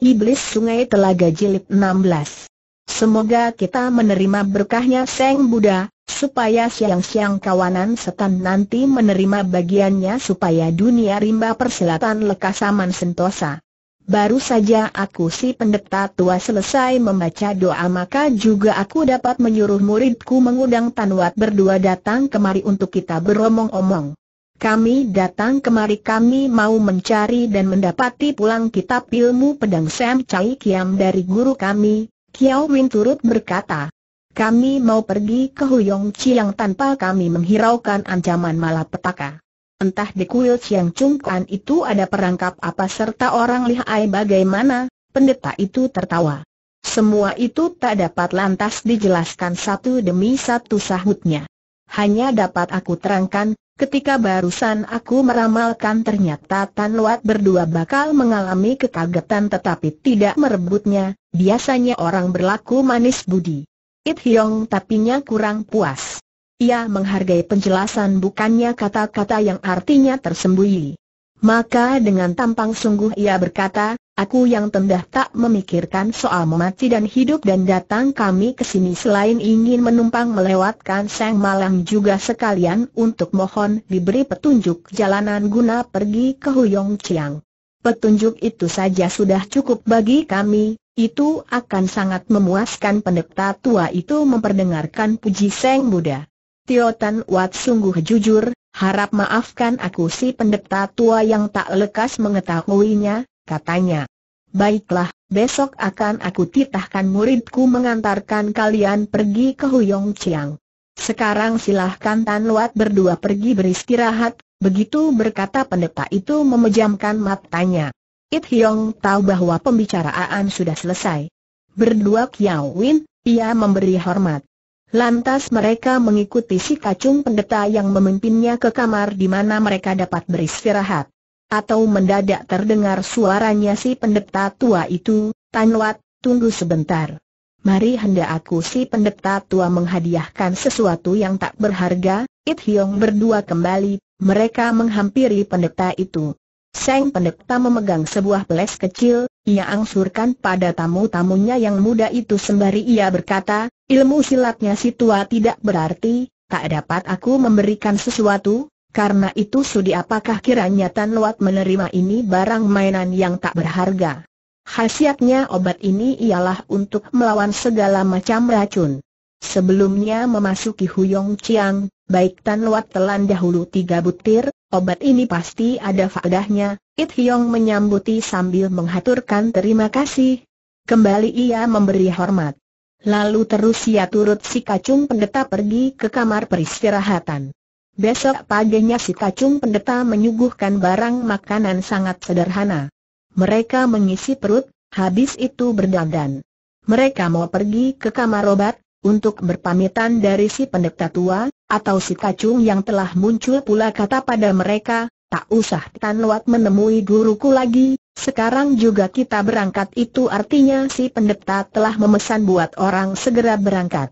Iblis Sungai Telaga Jilid 16. Semoga kita menerima berkahnya Seng Buddha, supaya siang-siang kawanan setan nanti menerima bagiannya supaya dunia rimba persilatan aman sentosa. Baru saja aku si pendeta tua selesai membaca doa maka juga aku dapat menyuruh muridku mengundang Tanwat berdua datang kemari untuk kita beromong-omong. Kami datang kemari kami mau mencari dan mendapati pulang kitab ilmu pedang Sam Chai Kiam dari guru kami, Kiao Win turut berkata. Kami mau pergi ke Huyong Chiang tanpa kami menghiraukan ancaman malapetaka. Entah di kuil Chiang Chung Kan itu ada perangkap apa serta orang lihai bagaimana, pendeta itu tertawa. Semua itu tak dapat lantas dijelaskan satu demi satu sahutnya. Hanya dapat aku terangkan, Ketika barusan aku meramalkan ternyata Tan Luat berdua bakal mengalami kekagetan tetapi tidak merebutnya, biasanya orang berlaku manis budi. It Hiong tapinya kurang puas. Ia menghargai penjelasan bukannya kata-kata yang artinya tersembunyi. Maka dengan tampang sungguh ia berkata, Aku yang tendah tak memikirkan soal mati dan hidup dan datang kami ke sini selain ingin menumpang melewatkan sang malam juga sekalian untuk mohon diberi petunjuk jalanan guna pergi ke Huyong Chiang. Petunjuk itu saja sudah cukup bagi kami, itu akan sangat memuaskan pendeta tua itu memperdengarkan puji sang Buddha. Tio Tan Wat sungguh jujur, harap maafkan aku si pendeta tua yang tak lekas mengetahuinya, katanya. Baiklah, besok akan aku titahkan muridku mengantarkan kalian pergi ke Huyong Chiang. Sekarang silahkan Tan Luat berdua pergi beristirahat, begitu berkata pendeta itu memejamkan matanya. It Hyong tahu bahwa pembicaraan sudah selesai. Berdua Kiao Win, ia memberi hormat. Lantas mereka mengikuti si kacung pendeta yang memimpinnya ke kamar di mana mereka dapat beristirahat atau mendadak terdengar suaranya si pendeta tua itu, Tanwat, tunggu sebentar. Mari hendak aku si pendeta tua menghadiahkan sesuatu yang tak berharga, It Hiong berdua kembali, mereka menghampiri pendeta itu. Seng pendeta memegang sebuah peles kecil, ia angsurkan pada tamu-tamunya yang muda itu sembari ia berkata, ilmu silatnya si tua tidak berarti, tak dapat aku memberikan sesuatu, karena itu sudi apakah kiranya Tan Luat menerima ini barang mainan yang tak berharga. Khasiatnya obat ini ialah untuk melawan segala macam racun. Sebelumnya memasuki Huyong Chiang, baik Tan Luat telan dahulu tiga butir, obat ini pasti ada faedahnya, It Hiong menyambuti sambil menghaturkan terima kasih. Kembali ia memberi hormat. Lalu terus ia turut si kacung pendeta pergi ke kamar peristirahatan. Besok paginya si kacung pendeta menyuguhkan barang makanan sangat sederhana. Mereka mengisi perut, habis itu berdandan. Mereka mau pergi ke kamar obat, untuk berpamitan dari si pendeta tua, atau si kacung yang telah muncul pula kata pada mereka, tak usah Tan Luat menemui guruku lagi, sekarang juga kita berangkat itu artinya si pendeta telah memesan buat orang segera berangkat.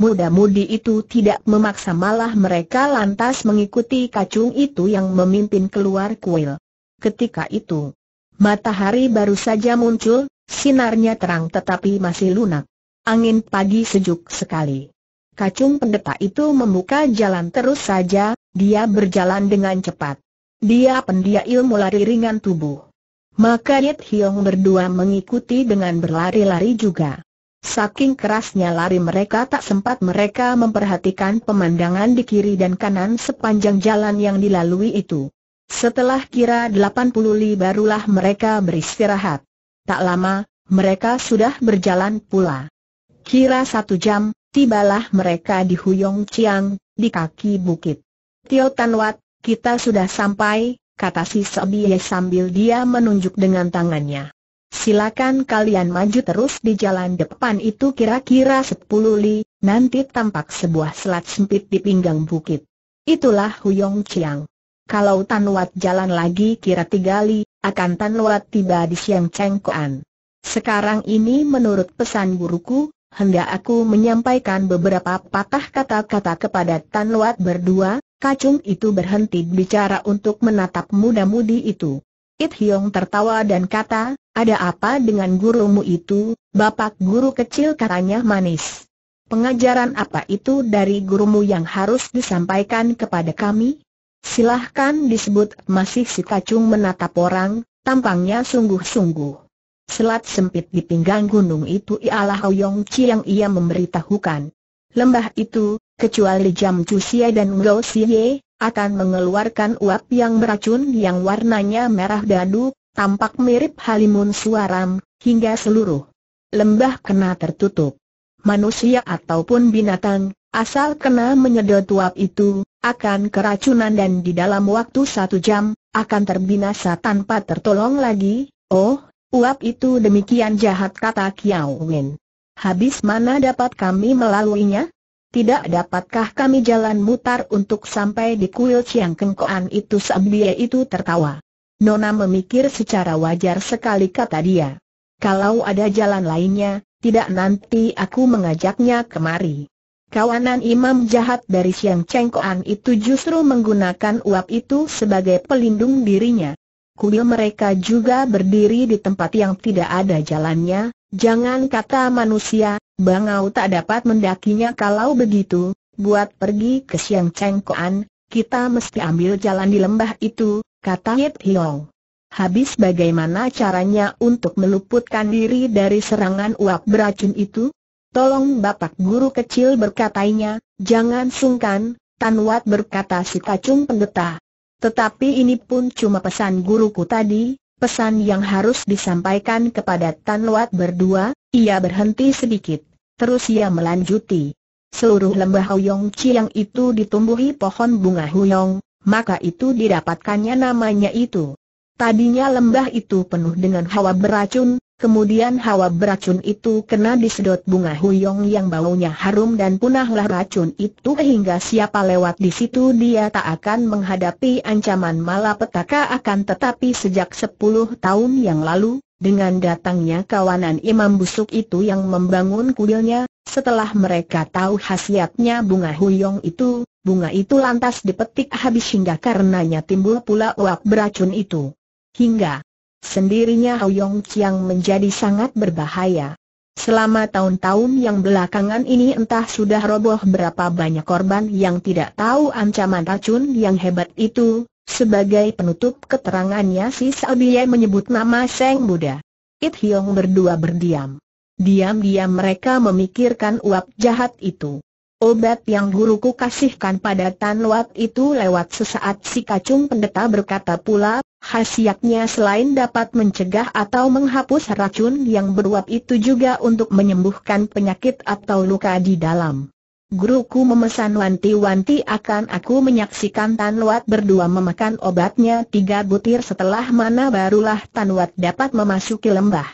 Muda-mudi itu tidak memaksa malah mereka lantas mengikuti kacung itu yang memimpin keluar kuil. Ketika itu, matahari baru saja muncul, sinarnya terang tetapi masih lunak. Angin pagi sejuk sekali. Kacung pendeta itu membuka jalan terus saja, dia berjalan dengan cepat. Dia pendia ilmu lari ringan tubuh. Maka Yit Hiong berdua mengikuti dengan berlari-lari juga. Saking kerasnya lari mereka tak sempat mereka memperhatikan pemandangan di kiri dan kanan sepanjang jalan yang dilalui itu. Setelah kira 80 li barulah mereka beristirahat. Tak lama, mereka sudah berjalan pula. Kira satu jam, tibalah mereka di Huyong Chiang, di kaki bukit. Tio Tan Wat, kita sudah sampai, kata si Sobie sambil dia menunjuk dengan tangannya. Silakan kalian maju terus di jalan depan itu kira-kira 10 li, nanti tampak sebuah selat sempit di pinggang bukit. Itulah Huyong Chiang. Kalau Tan Wat jalan lagi kira tiga li, akan Tan Wat tiba di Siang Kuan. Sekarang ini menurut pesan guruku, hendak aku menyampaikan beberapa patah kata-kata kepada Tan Wat berdua, kacung itu berhenti bicara untuk menatap muda-mudi itu. It Hiong tertawa dan kata, ada apa dengan gurumu itu, bapak guru kecil katanya manis. Pengajaran apa itu dari gurumu yang harus disampaikan kepada kami? Silahkan disebut masih si kacung menatap orang, tampangnya sungguh-sungguh. Selat sempit di pinggang gunung itu ialah Hoyong Chi yang ia memberitahukan. Lembah itu, kecuali jam Cusia dan Ngo Siye, akan mengeluarkan uap yang beracun yang warnanya merah dadu, Tampak mirip halimun suaram, hingga seluruh lembah kena tertutup. Manusia ataupun binatang, asal kena menyedot uap itu, akan keracunan dan di dalam waktu satu jam, akan terbinasa tanpa tertolong lagi. Oh, uap itu demikian jahat kata Kiao Wen. Habis mana dapat kami melaluinya? Tidak dapatkah kami jalan mutar untuk sampai di kuil Chiang Kengkoan itu sambil itu tertawa. Nona memikir secara wajar sekali kata dia. Kalau ada jalan lainnya, tidak nanti aku mengajaknya kemari. Kawanan imam jahat dari Siang Cengkoan itu justru menggunakan uap itu sebagai pelindung dirinya. Kuil mereka juga berdiri di tempat yang tidak ada jalannya, jangan kata manusia, bangau tak dapat mendakinya kalau begitu, buat pergi ke Siang Cengkoan, kita mesti ambil jalan di lembah itu, kata Yit Hiong. Habis bagaimana caranya untuk meluputkan diri dari serangan uap beracun itu? Tolong bapak guru kecil berkatanya, jangan sungkan, Tan Wat berkata si kacung pendeta. Tetapi ini pun cuma pesan guruku tadi, pesan yang harus disampaikan kepada Tan Wat berdua, ia berhenti sedikit, terus ia melanjuti. Seluruh lembah Huyong Chiang itu ditumbuhi pohon bunga Huyong, maka itu didapatkannya namanya itu. Tadinya lembah itu penuh dengan hawa beracun, kemudian hawa beracun itu kena disedot bunga huyong yang baunya harum dan punahlah racun itu hingga siapa lewat di situ dia tak akan menghadapi ancaman malapetaka akan tetapi sejak 10 tahun yang lalu, dengan datangnya kawanan imam busuk itu yang membangun kuilnya, setelah mereka tahu khasiatnya bunga huyong itu, bunga itu lantas dipetik habis hingga karenanya timbul pula uap beracun itu. Hingga sendirinya Aoyong Chiang menjadi sangat berbahaya. Selama tahun-tahun yang belakangan ini entah sudah roboh berapa banyak korban yang tidak tahu ancaman racun yang hebat itu, sebagai penutup keterangannya si Saobie menyebut nama Seng Buddha. It Hiong berdua berdiam. Diam-diam mereka memikirkan uap jahat itu. Obat yang guruku kasihkan pada Tan Luat itu lewat sesaat si kacung pendeta berkata pula, khasiatnya selain dapat mencegah atau menghapus racun yang beruap itu juga untuk menyembuhkan penyakit atau luka di dalam. Guruku memesan wanti-wanti akan aku menyaksikan Tan Luat berdua memakan obatnya tiga butir setelah mana barulah Tan Luat dapat memasuki lembah.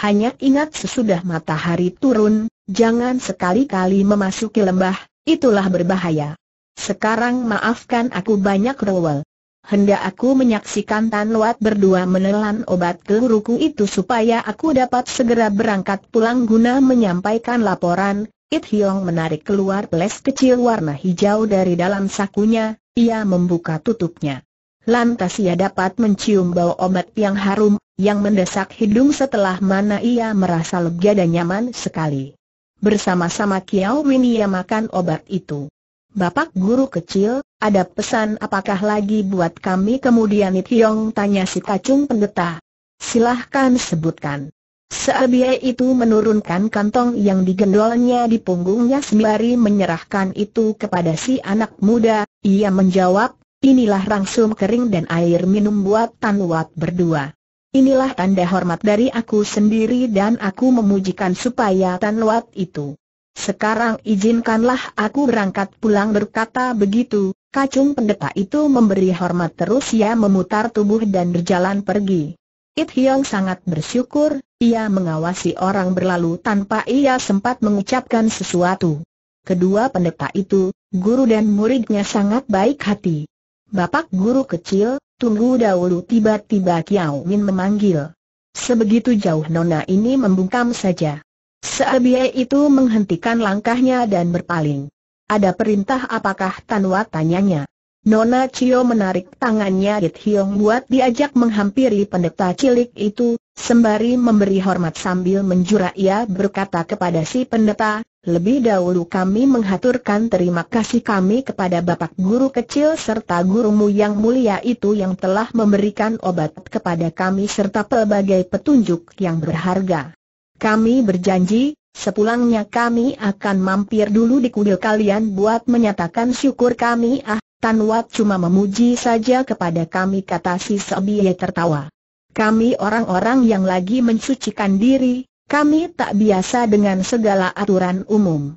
Hanya ingat sesudah matahari turun, Jangan sekali-kali memasuki lembah, itulah berbahaya. Sekarang maafkan aku banyak rewel. Hendak aku menyaksikan Tan Luat berdua menelan obat keluruku itu supaya aku dapat segera berangkat pulang guna menyampaikan laporan. It Hiong menarik keluar peles kecil warna hijau dari dalam sakunya, ia membuka tutupnya. Lantas ia dapat mencium bau obat yang harum, yang mendesak hidung setelah mana ia merasa lega dan nyaman sekali. Bersama-sama Kiao Winia makan obat itu. Bapak guru kecil, ada pesan apakah lagi buat kami kemudian Itiong tanya si kacung pendeta. Silahkan sebutkan. Seabia itu menurunkan kantong yang digendolnya di punggungnya sembari menyerahkan itu kepada si anak muda, ia menjawab, inilah rangsum kering dan air minum buat tanwat berdua. Inilah tanda hormat dari aku sendiri dan aku memujikan supaya Tan Luat itu. Sekarang izinkanlah aku berangkat pulang berkata begitu, kacung pendeta itu memberi hormat terus ia memutar tubuh dan berjalan pergi. It Hiong sangat bersyukur, ia mengawasi orang berlalu tanpa ia sempat mengucapkan sesuatu. Kedua pendeta itu, guru dan muridnya sangat baik hati. Bapak guru kecil, Tunggu dahulu tiba-tiba Kiau Min memanggil. Sebegitu jauh nona ini membungkam saja. Seabie itu menghentikan langkahnya dan berpaling. Ada perintah apakah Tanwa tanyanya. Nona Cio menarik tangannya It Hiong buat diajak menghampiri pendeta cilik itu, sembari memberi hormat sambil menjura ia berkata kepada si pendeta, lebih dahulu kami menghaturkan terima kasih kami kepada Bapak Guru kecil serta gurumu yang mulia itu yang telah memberikan obat kepada kami serta pelbagai petunjuk yang berharga. Kami berjanji, sepulangnya kami akan mampir dulu di kuil kalian buat menyatakan syukur kami ah Tan Wat cuma memuji saja kepada kami kata si Sebie tertawa. Kami orang-orang yang lagi mensucikan diri, kami tak biasa dengan segala aturan umum.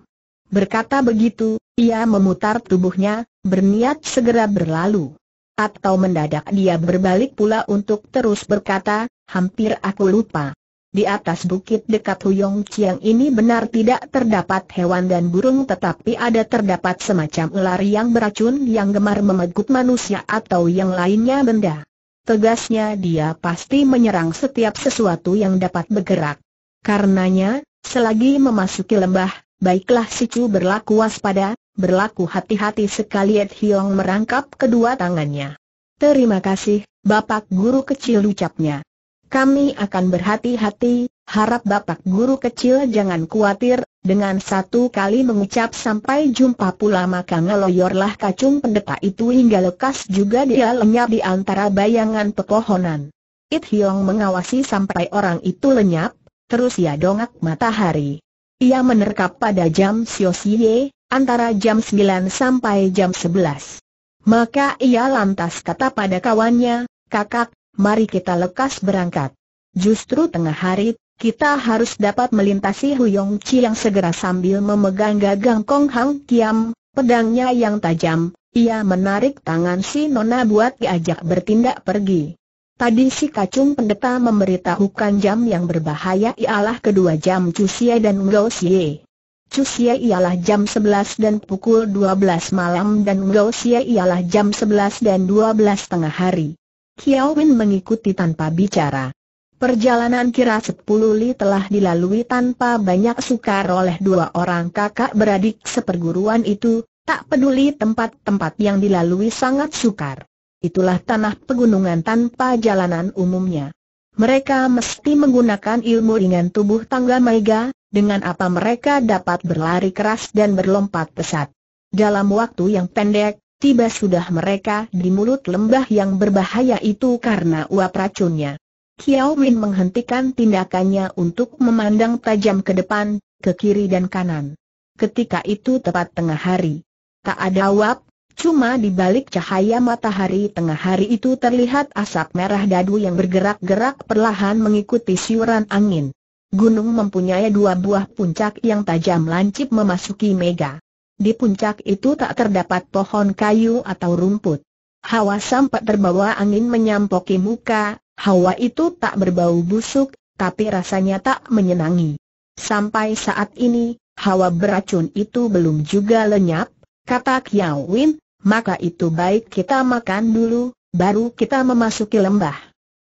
Berkata begitu, ia memutar tubuhnya, berniat segera berlalu. Atau mendadak dia berbalik pula untuk terus berkata, hampir aku lupa. Di atas bukit dekat Huyong Chiang ini benar tidak terdapat hewan dan burung tetapi ada terdapat semacam ular yang beracun yang gemar memegut manusia atau yang lainnya benda. Tegasnya dia pasti menyerang setiap sesuatu yang dapat bergerak. Karenanya, selagi memasuki lembah, baiklah si Chu berlaku waspada, berlaku hati-hati sekali Ed Hiong merangkap kedua tangannya. Terima kasih, Bapak Guru kecil ucapnya. Kami akan berhati-hati, harap Bapak Guru kecil jangan khawatir, dengan satu kali mengucap sampai jumpa pula maka ngeloyorlah kacung pendeta itu hingga lekas juga dia lenyap di antara bayangan pepohonan. It Hiong mengawasi sampai orang itu lenyap, terus ia dongak matahari. Ia menerkap pada jam Siosie, antara jam 9 sampai jam 11. Maka ia lantas kata pada kawannya, kakak, mari kita lekas berangkat. Justru tengah hari, kita harus dapat melintasi Huyong Chi yang segera sambil memegang gagang Kong Hang Kiam, pedangnya yang tajam, ia menarik tangan si Nona buat diajak bertindak pergi. Tadi si kacung pendeta memberitahukan jam yang berbahaya ialah kedua jam Cusia dan Ngo Xie. Cusia ialah jam 11 dan pukul 12 malam dan Ngo Xie ialah jam 11 dan 12 tengah hari. Kiao Wen mengikuti tanpa bicara. Perjalanan kira sepuluh li telah dilalui tanpa banyak sukar oleh dua orang kakak beradik seperguruan itu, tak peduli tempat-tempat yang dilalui sangat sukar. Itulah tanah pegunungan tanpa jalanan umumnya. Mereka mesti menggunakan ilmu dengan tubuh tangga mega, dengan apa mereka dapat berlari keras dan berlompat pesat. Dalam waktu yang pendek, tiba sudah mereka di mulut lembah yang berbahaya itu karena uap racunnya. Kiao Min menghentikan tindakannya untuk memandang tajam ke depan, ke kiri dan kanan. Ketika itu tepat tengah hari. Tak ada uap, cuma di balik cahaya matahari tengah hari itu terlihat asap merah dadu yang bergerak-gerak perlahan mengikuti siuran angin. Gunung mempunyai dua buah puncak yang tajam lancip memasuki mega. Di puncak itu tak terdapat pohon kayu atau rumput. Hawa sempat terbawa angin menyampoki muka, hawa itu tak berbau busuk, tapi rasanya tak menyenangi. Sampai saat ini, hawa beracun itu belum juga lenyap, kata Kiao Win, maka itu baik kita makan dulu, baru kita memasuki lembah.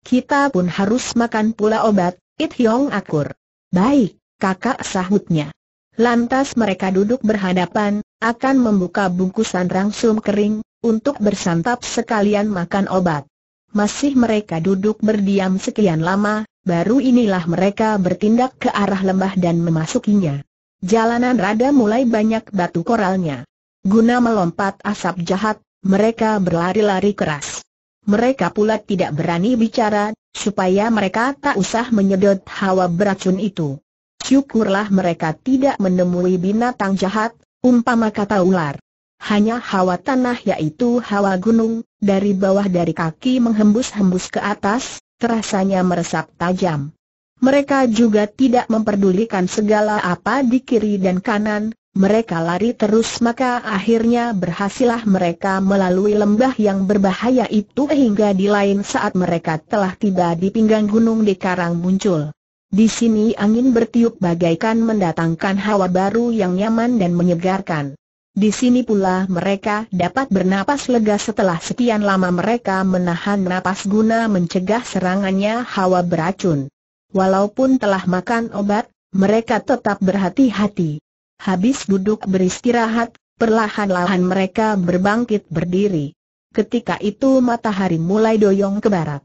Kita pun harus makan pula obat, It Hiong akur. Baik, kakak sahutnya. Lantas mereka duduk berhadapan, akan membuka bungkusan rangsum kering, untuk bersantap sekalian makan obat. Masih mereka duduk berdiam sekian lama, baru inilah mereka bertindak ke arah lembah dan memasukinya. Jalanan rada mulai banyak batu koralnya. Guna melompat asap jahat, mereka berlari-lari keras. Mereka pula tidak berani bicara, supaya mereka tak usah menyedot hawa beracun itu. Syukurlah mereka tidak menemui binatang jahat, umpama kata ular. Hanya hawa tanah yaitu hawa gunung, dari bawah dari kaki menghembus-hembus ke atas, terasanya meresap tajam. Mereka juga tidak memperdulikan segala apa di kiri dan kanan, mereka lari terus maka akhirnya berhasillah mereka melalui lembah yang berbahaya itu hingga di lain saat mereka telah tiba di pinggang gunung di karang muncul. Di sini angin bertiup bagaikan mendatangkan hawa baru yang nyaman dan menyegarkan. Di sini pula mereka dapat bernapas lega setelah sekian lama mereka menahan napas guna mencegah serangannya hawa beracun. Walaupun telah makan obat, mereka tetap berhati-hati. Habis duduk beristirahat, perlahan-lahan mereka berbangkit berdiri. Ketika itu matahari mulai doyong ke barat.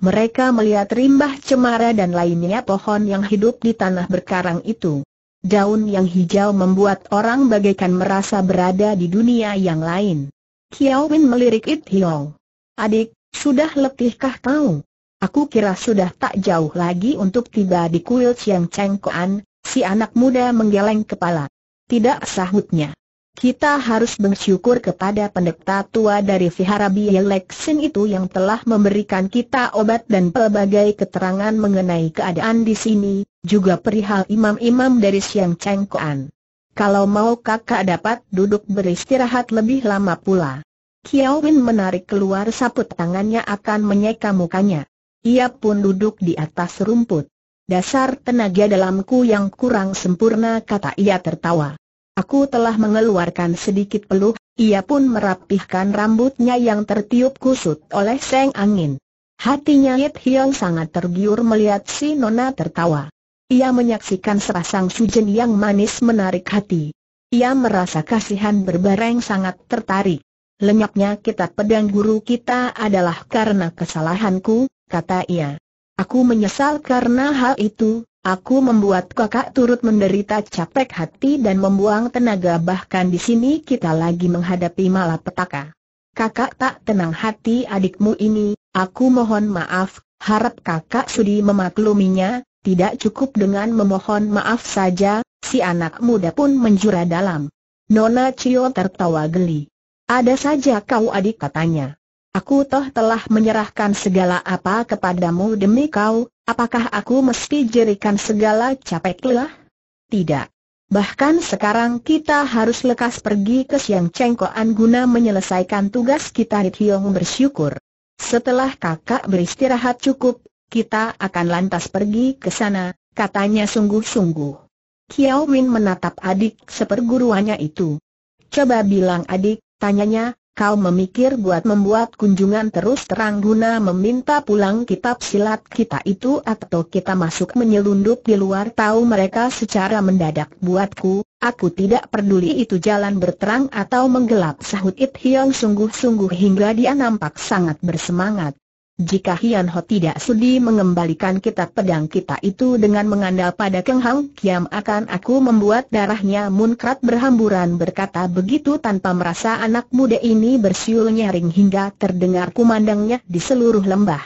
Mereka melihat rimbah cemara dan lainnya pohon yang hidup di tanah berkarang itu. Daun yang hijau membuat orang bagaikan merasa berada di dunia yang lain. Kiao Win melirik It Hiong. Adik, sudah letihkah kau? Aku kira sudah tak jauh lagi untuk tiba di kuil Siang Cheng Koan, si anak muda menggeleng kepala. Tidak sahutnya. Kita harus bersyukur kepada pendeta tua dari vihara Bieleksin itu yang telah memberikan kita obat dan pelbagai keterangan mengenai keadaan di sini, juga perihal imam-imam dari Siang Cengkoan. Kalau mau kakak dapat duduk beristirahat lebih lama pula. Kiao Win menarik keluar saput tangannya akan menyeka mukanya. Ia pun duduk di atas rumput. Dasar tenaga dalamku yang kurang sempurna kata ia tertawa. Aku telah mengeluarkan sedikit peluh, ia pun merapihkan rambutnya yang tertiup kusut oleh seng angin. Hatinya Yip Hiong sangat tergiur melihat si Nona tertawa. Ia menyaksikan serasang sujen yang manis menarik hati. Ia merasa kasihan berbareng sangat tertarik. Lenyapnya kita pedang guru kita adalah karena kesalahanku, kata ia. Aku menyesal karena hal itu, Aku membuat kakak turut menderita capek hati dan membuang tenaga bahkan di sini kita lagi menghadapi malapetaka. Kakak tak tenang hati adikmu ini, aku mohon maaf, harap kakak sudi memakluminya, tidak cukup dengan memohon maaf saja, si anak muda pun menjura dalam. Nona Cio tertawa geli. Ada saja kau adik katanya. Aku toh telah menyerahkan segala apa kepadamu demi kau, apakah aku mesti jerikan segala capek lelah? Tidak. Bahkan sekarang kita harus lekas pergi ke Siang Cengkoan guna menyelesaikan tugas kita di Hiong bersyukur. Setelah kakak beristirahat cukup, kita akan lantas pergi ke sana, katanya sungguh-sungguh. Kiao Min menatap adik seperguruannya itu. Coba bilang adik, tanyanya, Kau memikir buat membuat kunjungan terus terang guna meminta pulang kitab silat kita itu atau kita masuk menyelundup di luar tahu mereka secara mendadak buatku, aku tidak peduli itu jalan berterang atau menggelap sahut It Hiong sungguh-sungguh hingga dia nampak sangat bersemangat. Jika Hian Ho tidak sudi mengembalikan kitab pedang kita itu dengan mengandalkan pada Keng Hang Kiam akan aku membuat darahnya munkrat berhamburan berkata begitu tanpa merasa anak muda ini bersiul nyaring hingga terdengar kumandangnya di seluruh lembah.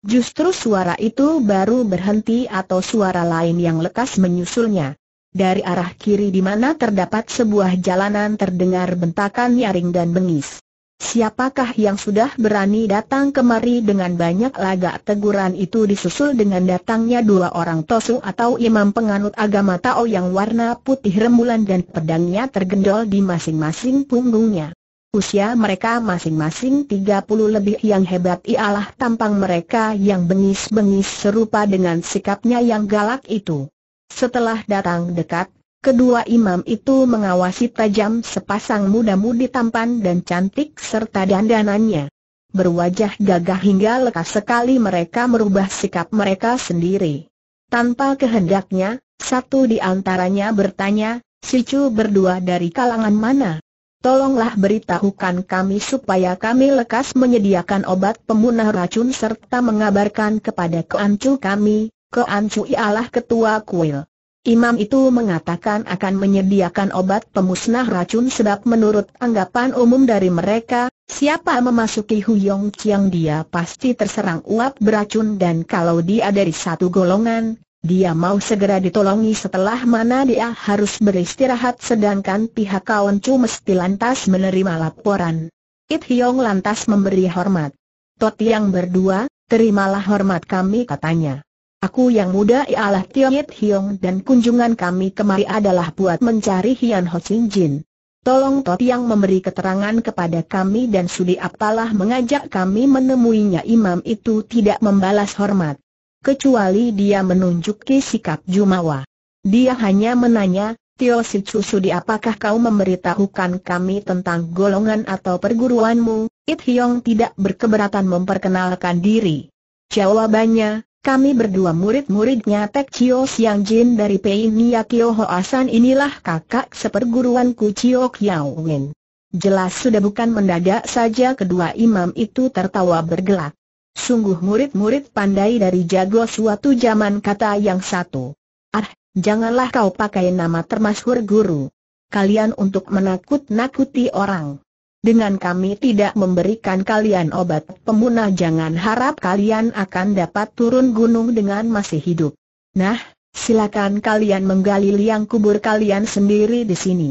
Justru suara itu baru berhenti atau suara lain yang lekas menyusulnya. Dari arah kiri di mana terdapat sebuah jalanan terdengar bentakan nyaring dan bengis. Siapakah yang sudah berani datang kemari dengan banyak lagak teguran itu disusul dengan datangnya dua orang tosu atau imam penganut agama Tao yang warna putih rembulan dan pedangnya tergendol di masing-masing punggungnya. Usia mereka masing-masing 30 lebih yang hebat ialah tampang mereka yang bengis-bengis serupa dengan sikapnya yang galak itu. Setelah datang dekat, Kedua imam itu mengawasi tajam sepasang muda-mudi tampan dan cantik serta dandanannya. Berwajah gagah hingga lekas sekali mereka merubah sikap mereka sendiri. Tanpa kehendaknya, satu di antaranya bertanya, si cu berdua dari kalangan mana? Tolonglah beritahukan kami supaya kami lekas menyediakan obat pemunah racun serta mengabarkan kepada keancu kami, keancu ialah ketua kuil. Imam itu mengatakan akan menyediakan obat pemusnah racun sebab menurut anggapan umum dari mereka, siapa memasuki Huyong Chiang dia pasti terserang uap beracun dan kalau dia dari satu golongan, dia mau segera ditolongi setelah mana dia harus beristirahat sedangkan pihak kawan cu mesti lantas menerima laporan. It Hyong lantas memberi hormat. Tot yang berdua, terimalah hormat kami katanya. Aku yang muda ialah Tiongit Hiong dan kunjungan kami kemari adalah buat mencari Hian Ho Ching Jin. Tolong Tot yang memberi keterangan kepada kami dan Sudi apalah mengajak kami menemuinya imam itu tidak membalas hormat. Kecuali dia menunjuki sikap Jumawa. Dia hanya menanya, Tio Sicu Sudi apakah kau memberitahukan kami tentang golongan atau perguruanmu? It Hiong tidak berkeberatan memperkenalkan diri. Jawabannya, kami berdua murid-muridnya Tek Chio Siang Jin dari Pei Nia Kio Hoa inilah kakak seperguruanku Chio Kiao Wen. Jelas sudah bukan mendadak saja kedua imam itu tertawa bergelak. Sungguh murid-murid pandai dari jago suatu zaman kata yang satu. Ah, janganlah kau pakai nama termasuk guru. Kalian untuk menakut-nakuti orang. Dengan kami tidak memberikan kalian obat pemunah jangan harap kalian akan dapat turun gunung dengan masih hidup. Nah, silakan kalian menggali liang kubur kalian sendiri di sini.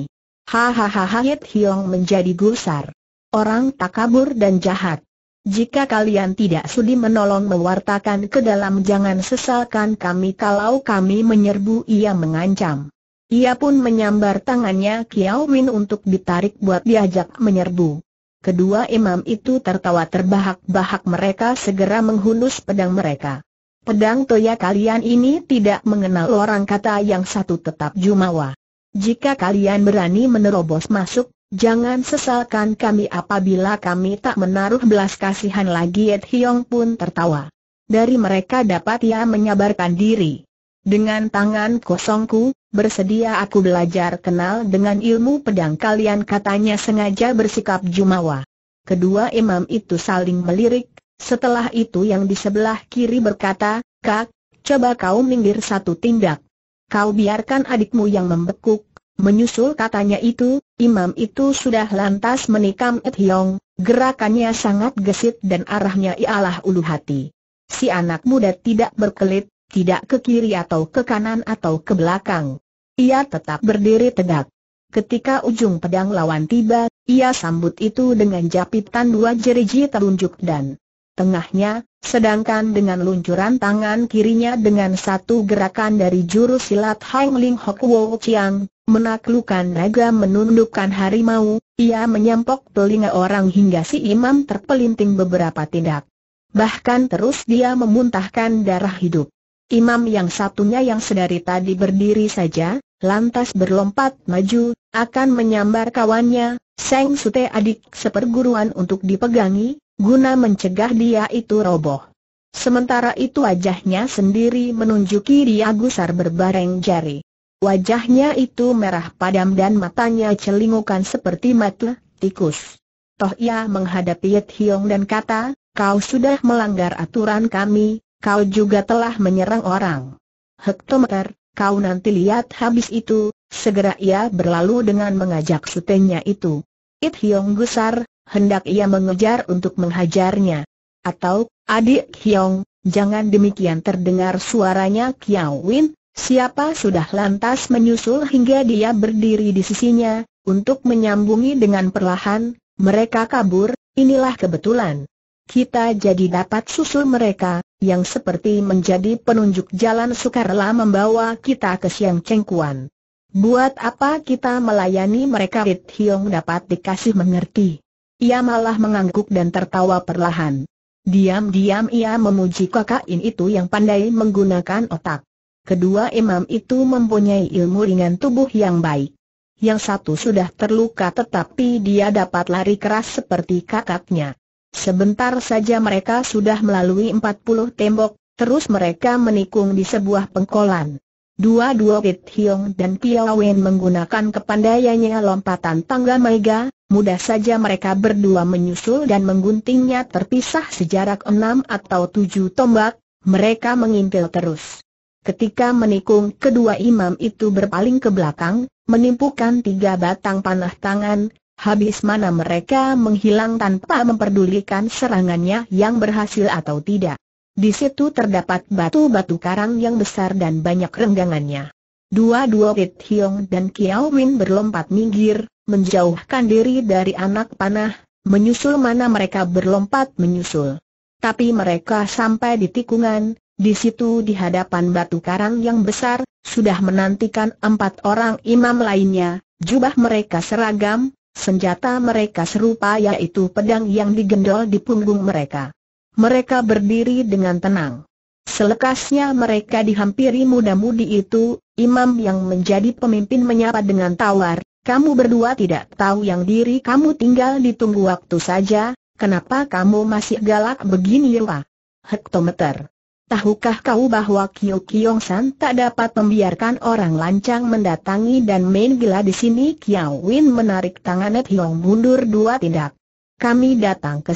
Hahaha Hit Hiong menjadi gusar. Orang tak kabur dan jahat. Jika kalian tidak sudi menolong mewartakan ke dalam jangan sesalkan kami kalau kami menyerbu ia mengancam. Ia pun menyambar tangannya Kiao Win untuk ditarik buat diajak menyerbu. Kedua imam itu tertawa terbahak-bahak mereka segera menghunus pedang mereka. Pedang toya kalian ini tidak mengenal orang kata yang satu tetap jumawa. Jika kalian berani menerobos masuk, jangan sesalkan kami apabila kami tak menaruh belas kasihan lagi Ed Hiong pun tertawa. Dari mereka dapat ia menyabarkan diri. Dengan tangan kosongku, bersedia aku belajar kenal dengan ilmu pedang kalian katanya sengaja bersikap jumawa. Kedua imam itu saling melirik, setelah itu yang di sebelah kiri berkata, Kak, coba kau minggir satu tindak. Kau biarkan adikmu yang membekuk, menyusul katanya itu, imam itu sudah lantas menikam Ed Hiong, gerakannya sangat gesit dan arahnya ialah ulu hati. Si anak muda tidak berkelit, tidak ke kiri atau ke kanan atau ke belakang. Ia tetap berdiri tegak. Ketika ujung pedang lawan tiba, ia sambut itu dengan japitan dua jeriji telunjuk dan tengahnya, sedangkan dengan luncuran tangan kirinya dengan satu gerakan dari jurus silat Hang Ling Hok Wo Chiang, menaklukkan naga menundukkan harimau, ia menyampok telinga orang hingga si imam terpelinting beberapa tindak. Bahkan terus dia memuntahkan darah hidup. Imam yang satunya yang sedari tadi berdiri saja, lantas berlompat maju, akan menyambar kawannya, Seng Sute adik seperguruan untuk dipegangi, guna mencegah dia itu roboh. Sementara itu wajahnya sendiri menunjuki dia gusar berbareng jari. Wajahnya itu merah padam dan matanya celingukan seperti mata tikus. Toh ia menghadapi Yet Hiong dan kata, kau sudah melanggar aturan kami, kau juga telah menyerang orang. Hektometer, kau nanti lihat habis itu, segera ia berlalu dengan mengajak sutenya itu. It Hyong gusar, hendak ia mengejar untuk menghajarnya. Atau, adik Hyong, jangan demikian terdengar suaranya Kiao Win, siapa sudah lantas menyusul hingga dia berdiri di sisinya, untuk menyambungi dengan perlahan, mereka kabur, inilah kebetulan. Kita jadi dapat susul mereka, yang seperti menjadi penunjuk jalan sukarela membawa kita ke Siang Cengkuan. Buat apa kita melayani mereka Rit Hiong dapat dikasih mengerti. Ia malah mengangguk dan tertawa perlahan. Diam-diam ia memuji kakak in itu yang pandai menggunakan otak. Kedua imam itu mempunyai ilmu ringan tubuh yang baik. Yang satu sudah terluka tetapi dia dapat lari keras seperti kakaknya. Sebentar saja mereka sudah melalui 40 tembok, terus mereka menikung di sebuah pengkolan. Dua-dua Pit Hiong dan Piao Wen menggunakan kepandaiannya lompatan tangga mega, mudah saja mereka berdua menyusul dan mengguntingnya terpisah sejarak enam atau tujuh tombak, mereka mengintil terus. Ketika menikung kedua imam itu berpaling ke belakang, menimpukan tiga batang panah tangan, habis mana mereka menghilang tanpa memperdulikan serangannya yang berhasil atau tidak. Di situ terdapat batu-batu karang yang besar dan banyak renggangannya. Dua-dua Pit Hiong dan Kiao Win berlompat minggir, menjauhkan diri dari anak panah, menyusul mana mereka berlompat menyusul. Tapi mereka sampai di tikungan, di situ di hadapan batu karang yang besar, sudah menantikan empat orang imam lainnya, jubah mereka seragam, Senjata mereka serupa yaitu pedang yang digendol di punggung mereka. Mereka berdiri dengan tenang. Selekasnya mereka dihampiri muda-mudi itu, imam yang menjadi pemimpin menyapa dengan tawar, kamu berdua tidak tahu yang diri kamu tinggal ditunggu waktu saja, kenapa kamu masih galak begini ya? Hektometer Tahukah kau bahwa Kyo Kyong San tak dapat membiarkan orang lancang mendatangi dan main gila di sini? Kiao Win menarik tangan Net Hiong mundur dua tindak. Kami datang ke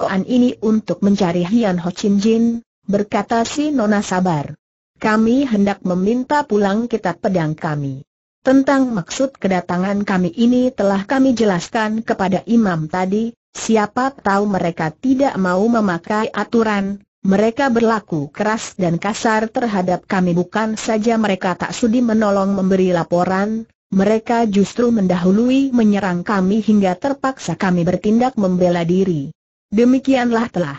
Koan ini untuk mencari Hian Ho Chin Jin, berkata si Nona sabar. Kami hendak meminta pulang kitab pedang kami. Tentang maksud kedatangan kami ini telah kami jelaskan kepada imam tadi, siapa tahu mereka tidak mau memakai aturan, mereka berlaku keras dan kasar terhadap kami bukan saja mereka tak sudi menolong memberi laporan, mereka justru mendahului menyerang kami hingga terpaksa kami bertindak membela diri. Demikianlah telah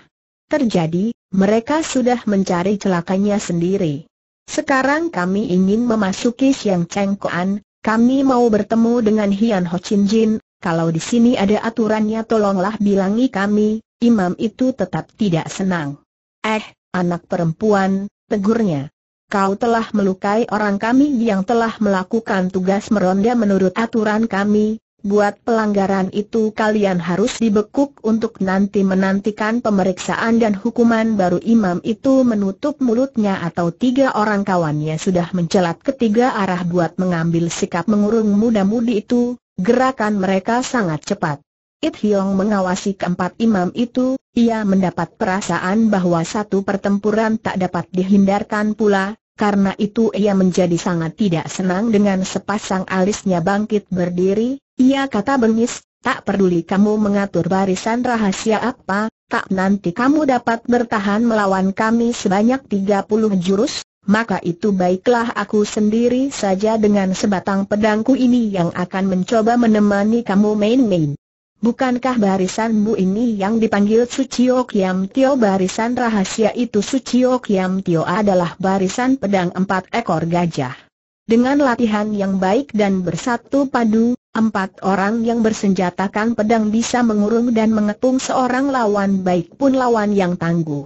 terjadi, mereka sudah mencari celakanya sendiri. Sekarang kami ingin memasuki Siang Cengkoan, kami mau bertemu dengan Hian Ho Chin Jin, kalau di sini ada aturannya tolonglah bilangi kami, imam itu tetap tidak senang. Eh, anak perempuan, tegurnya. Kau telah melukai orang kami yang telah melakukan tugas meronda menurut aturan kami, Buat pelanggaran itu kalian harus dibekuk untuk nanti menantikan pemeriksaan dan hukuman baru imam itu menutup mulutnya atau tiga orang kawannya sudah mencelat ketiga arah buat mengambil sikap mengurung muda-mudi itu, gerakan mereka sangat cepat. It Hiong mengawasi keempat imam itu, ia mendapat perasaan bahwa satu pertempuran tak dapat dihindarkan pula, karena itu ia menjadi sangat tidak senang dengan sepasang alisnya bangkit berdiri, ia kata bengis, tak peduli kamu mengatur barisan rahasia apa, tak nanti kamu dapat bertahan melawan kami sebanyak 30 jurus, maka itu baiklah aku sendiri saja dengan sebatang pedangku ini yang akan mencoba menemani kamu main-main. Bukankah barisanmu ini yang dipanggil Sucio Kiam Tio barisan rahasia itu Sucio Kiam Tio adalah barisan pedang empat ekor gajah. Dengan latihan yang baik dan bersatu padu, empat orang yang bersenjatakan pedang bisa mengurung dan mengepung seorang lawan baik pun lawan yang tangguh.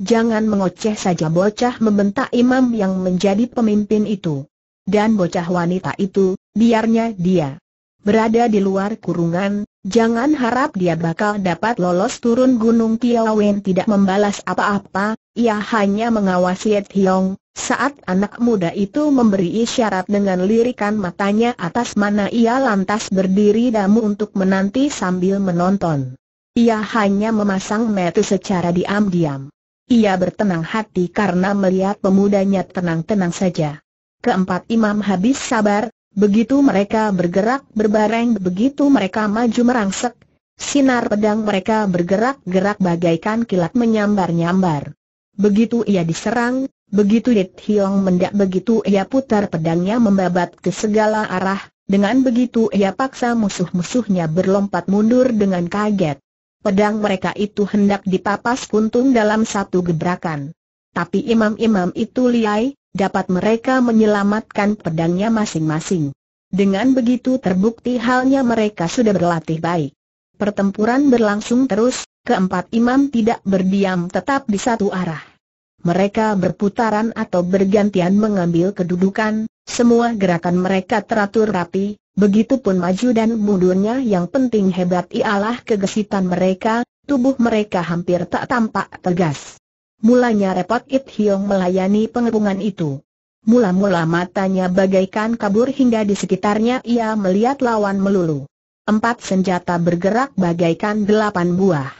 Jangan mengoceh saja bocah membentak imam yang menjadi pemimpin itu. Dan bocah wanita itu, biarnya dia berada di luar kurungan, Jangan harap dia bakal dapat lolos turun gunung Kiawen tidak membalas apa-apa, ia hanya mengawasi Tiong. Saat anak muda itu memberi isyarat dengan lirikan matanya atas mana ia lantas berdiri damu untuk menanti sambil menonton. Ia hanya memasang mata secara diam-diam. Ia bertenang hati karena melihat pemudanya tenang-tenang saja. Keempat imam habis sabar, Begitu mereka bergerak berbareng begitu mereka maju merangsek, sinar pedang mereka bergerak-gerak bagaikan kilat menyambar-nyambar. Begitu ia diserang, begitu Yit Hiong mendak begitu ia putar pedangnya membabat ke segala arah, dengan begitu ia paksa musuh-musuhnya berlompat mundur dengan kaget. Pedang mereka itu hendak dipapas kuntung dalam satu gebrakan. Tapi imam-imam itu liai, dapat mereka menyelamatkan pedangnya masing-masing. Dengan begitu terbukti halnya mereka sudah berlatih baik. Pertempuran berlangsung terus, keempat imam tidak berdiam tetap di satu arah. Mereka berputaran atau bergantian mengambil kedudukan, semua gerakan mereka teratur rapi, begitupun maju dan mundurnya yang penting hebat ialah kegesitan mereka, tubuh mereka hampir tak tampak tegas. Mulanya repot It Hiong melayani pengepungan itu. Mula-mula matanya bagaikan kabur hingga di sekitarnya ia melihat lawan melulu. Empat senjata bergerak bagaikan delapan buah.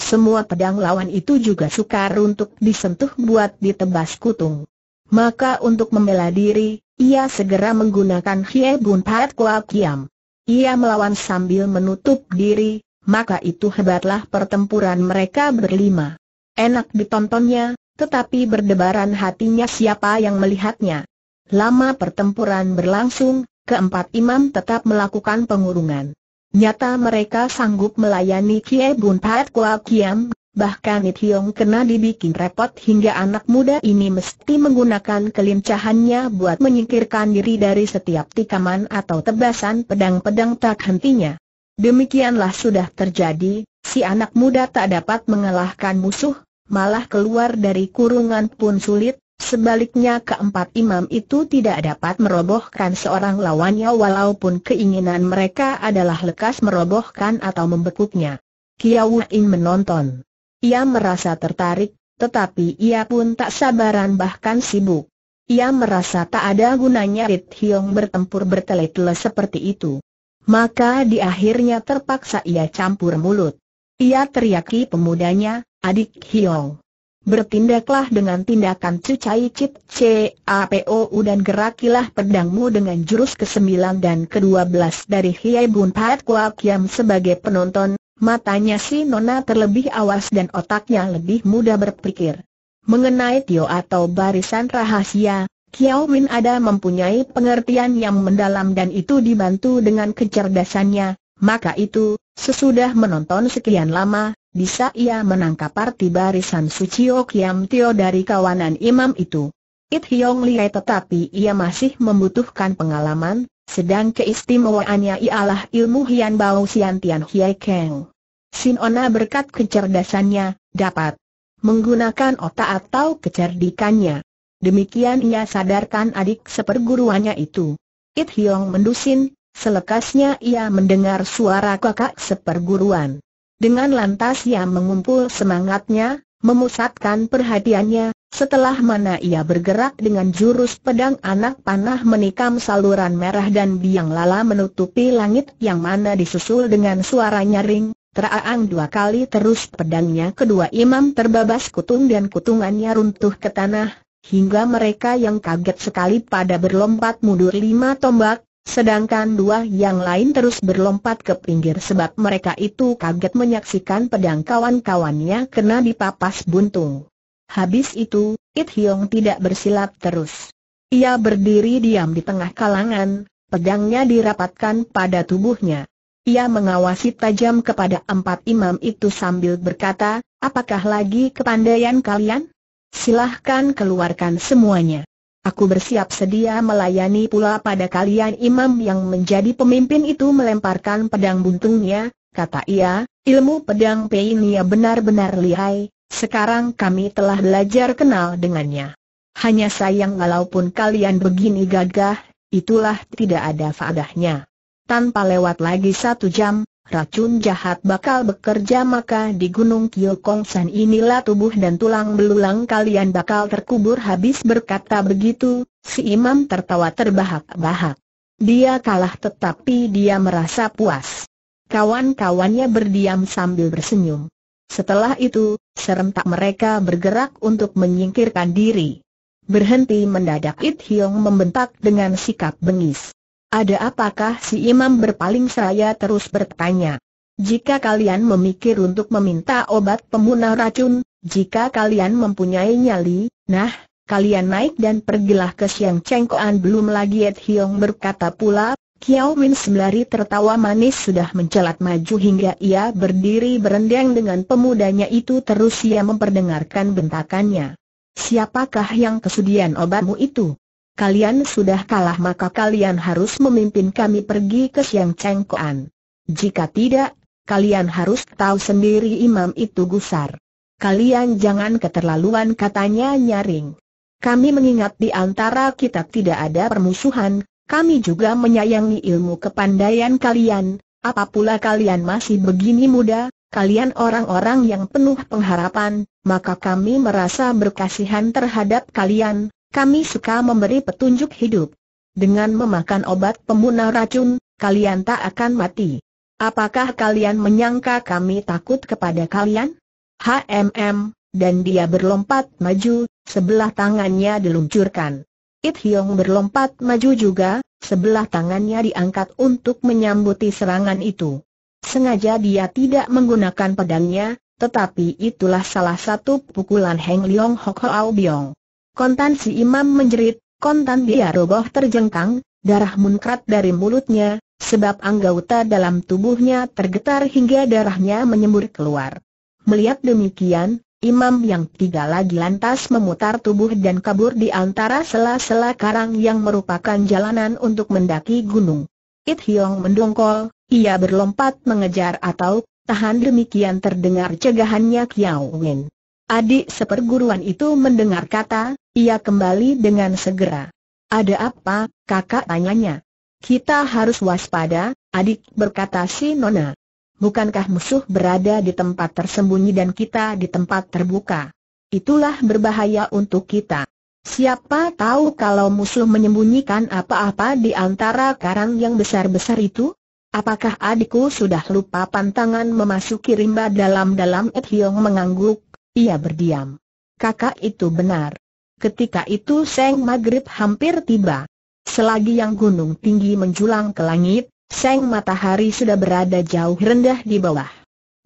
Semua pedang lawan itu juga sukar untuk disentuh buat ditebas kutung. Maka untuk membela diri, ia segera menggunakan Hie Bun Pat Kua Kiam. Ia melawan sambil menutup diri, maka itu hebatlah pertempuran mereka berlima. Enak ditontonnya, tetapi berdebaran hatinya siapa yang melihatnya. Lama pertempuran berlangsung, keempat imam tetap melakukan pengurungan. Nyata mereka sanggup melayani Kie Bun Pat Kua Kiam, bahkan It Hiong kena dibikin repot hingga anak muda ini mesti menggunakan kelincahannya buat menyingkirkan diri dari setiap tikaman atau tebasan pedang-pedang tak hentinya. Demikianlah sudah terjadi, si anak muda tak dapat mengalahkan musuh, malah keluar dari kurungan pun sulit, sebaliknya keempat imam itu tidak dapat merobohkan seorang lawannya walaupun keinginan mereka adalah lekas merobohkan atau membekuknya. Kiau In menonton. Ia merasa tertarik, tetapi ia pun tak sabaran bahkan sibuk. Ia merasa tak ada gunanya Rit Hiong bertempur bertele-tele seperti itu. Maka di akhirnya terpaksa ia campur mulut. Ia teriaki pemudanya, adik Hiong. Bertindaklah dengan tindakan cucai cip CAPOU dan gerakilah pedangmu dengan jurus ke-9 dan ke-12 dari Hiai Bun Pat Kua Kiam sebagai penonton, matanya si Nona terlebih awas dan otaknya lebih mudah berpikir. Mengenai Tio atau barisan rahasia, Kiao Min ada mempunyai pengertian yang mendalam dan itu dibantu dengan kecerdasannya, maka itu, Sesudah menonton sekian lama, bisa ia menangkap arti barisan Suciyo Kiam Tio dari kawanan imam itu. It Hiong Lie tetapi ia masih membutuhkan pengalaman, sedang keistimewaannya ialah ilmu Hian Bao Sian Tian Hiai Keng. Sinona berkat kecerdasannya, dapat menggunakan otak atau kecerdikannya. Demikian ia sadarkan adik seperguruannya itu. It Hiong mendusin, Selekasnya ia mendengar suara kakak seperguruan. Dengan lantas ia mengumpul semangatnya, memusatkan perhatiannya, setelah mana ia bergerak dengan jurus pedang anak panah menikam saluran merah dan biang lala menutupi langit yang mana disusul dengan suara nyaring, Teraang dua kali terus pedangnya kedua imam terbabas kutung dan kutungannya runtuh ke tanah, hingga mereka yang kaget sekali pada berlompat mundur lima tombak, Sedangkan dua yang lain terus berlompat ke pinggir sebab mereka itu kaget menyaksikan pedang kawan-kawannya kena dipapas buntung. Habis itu, It Hiong tidak bersilat terus. Ia berdiri diam di tengah kalangan, pedangnya dirapatkan pada tubuhnya. Ia mengawasi tajam kepada empat imam itu sambil berkata, apakah lagi kepandaian kalian? Silahkan keluarkan semuanya. Aku bersiap sedia melayani pula pada kalian imam yang menjadi pemimpin itu melemparkan pedang buntungnya, kata ia, ilmu pedang Peinia benar-benar lihai, sekarang kami telah belajar kenal dengannya. Hanya sayang walaupun kalian begini gagah, itulah tidak ada faedahnya. Tanpa lewat lagi satu jam, Racun jahat bakal bekerja maka di Gunung Kiokong San inilah tubuh dan tulang belulang kalian bakal terkubur habis berkata begitu, si imam tertawa terbahak-bahak. Dia kalah tetapi dia merasa puas. Kawan-kawannya berdiam sambil bersenyum. Setelah itu, serentak mereka bergerak untuk menyingkirkan diri. Berhenti mendadak It Hiong membentak dengan sikap bengis. Ada apakah si imam berpaling seraya terus bertanya? Jika kalian memikir untuk meminta obat pemunah racun, jika kalian mempunyai nyali, nah, kalian naik dan pergilah ke Siang Cengkoan belum lagi Ed Hiong berkata pula, Kiao Win sembari tertawa manis sudah mencelat maju hingga ia berdiri berendang dengan pemudanya itu terus ia memperdengarkan bentakannya. Siapakah yang kesudian obatmu itu? kalian sudah kalah maka kalian harus memimpin kami pergi ke Siang Cengkoan. Jika tidak, kalian harus tahu sendiri imam itu gusar. Kalian jangan keterlaluan katanya nyaring. Kami mengingat di antara kita tidak ada permusuhan, kami juga menyayangi ilmu kepandaian kalian, Apapula kalian masih begini muda, kalian orang-orang yang penuh pengharapan, maka kami merasa berkasihan terhadap kalian, kami suka memberi petunjuk hidup. Dengan memakan obat pembunuh racun, kalian tak akan mati. Apakah kalian menyangka kami takut kepada kalian? HMM, dan dia berlompat maju, sebelah tangannya diluncurkan. It Hyong berlompat maju juga, sebelah tangannya diangkat untuk menyambuti serangan itu. Sengaja dia tidak menggunakan pedangnya, tetapi itulah salah satu pukulan Heng Leong Hok Hau Biong. Kontan si imam menjerit, kontan dia roboh terjengkang, darah munkrat dari mulutnya, sebab anggota dalam tubuhnya tergetar hingga darahnya menyembur keluar. Melihat demikian, imam yang tiga lagi lantas memutar tubuh dan kabur di antara sela-sela karang yang merupakan jalanan untuk mendaki gunung. It Hiong mendongkol, ia berlompat mengejar atau tahan demikian terdengar cegahannya Kiao Wen. Adik seperguruan itu mendengar kata, ia kembali dengan segera. Ada apa, kakak tanyanya. Kita harus waspada, adik berkata si Nona. Bukankah musuh berada di tempat tersembunyi dan kita di tempat terbuka? Itulah berbahaya untuk kita. Siapa tahu kalau musuh menyembunyikan apa-apa di antara karang yang besar-besar itu? Apakah adikku sudah lupa pantangan memasuki rimba dalam-dalam Ed Hiong mengangguk, ia berdiam. Kakak itu benar. Ketika itu Seng Maghrib hampir tiba. Selagi yang gunung tinggi menjulang ke langit, Seng matahari sudah berada jauh rendah di bawah.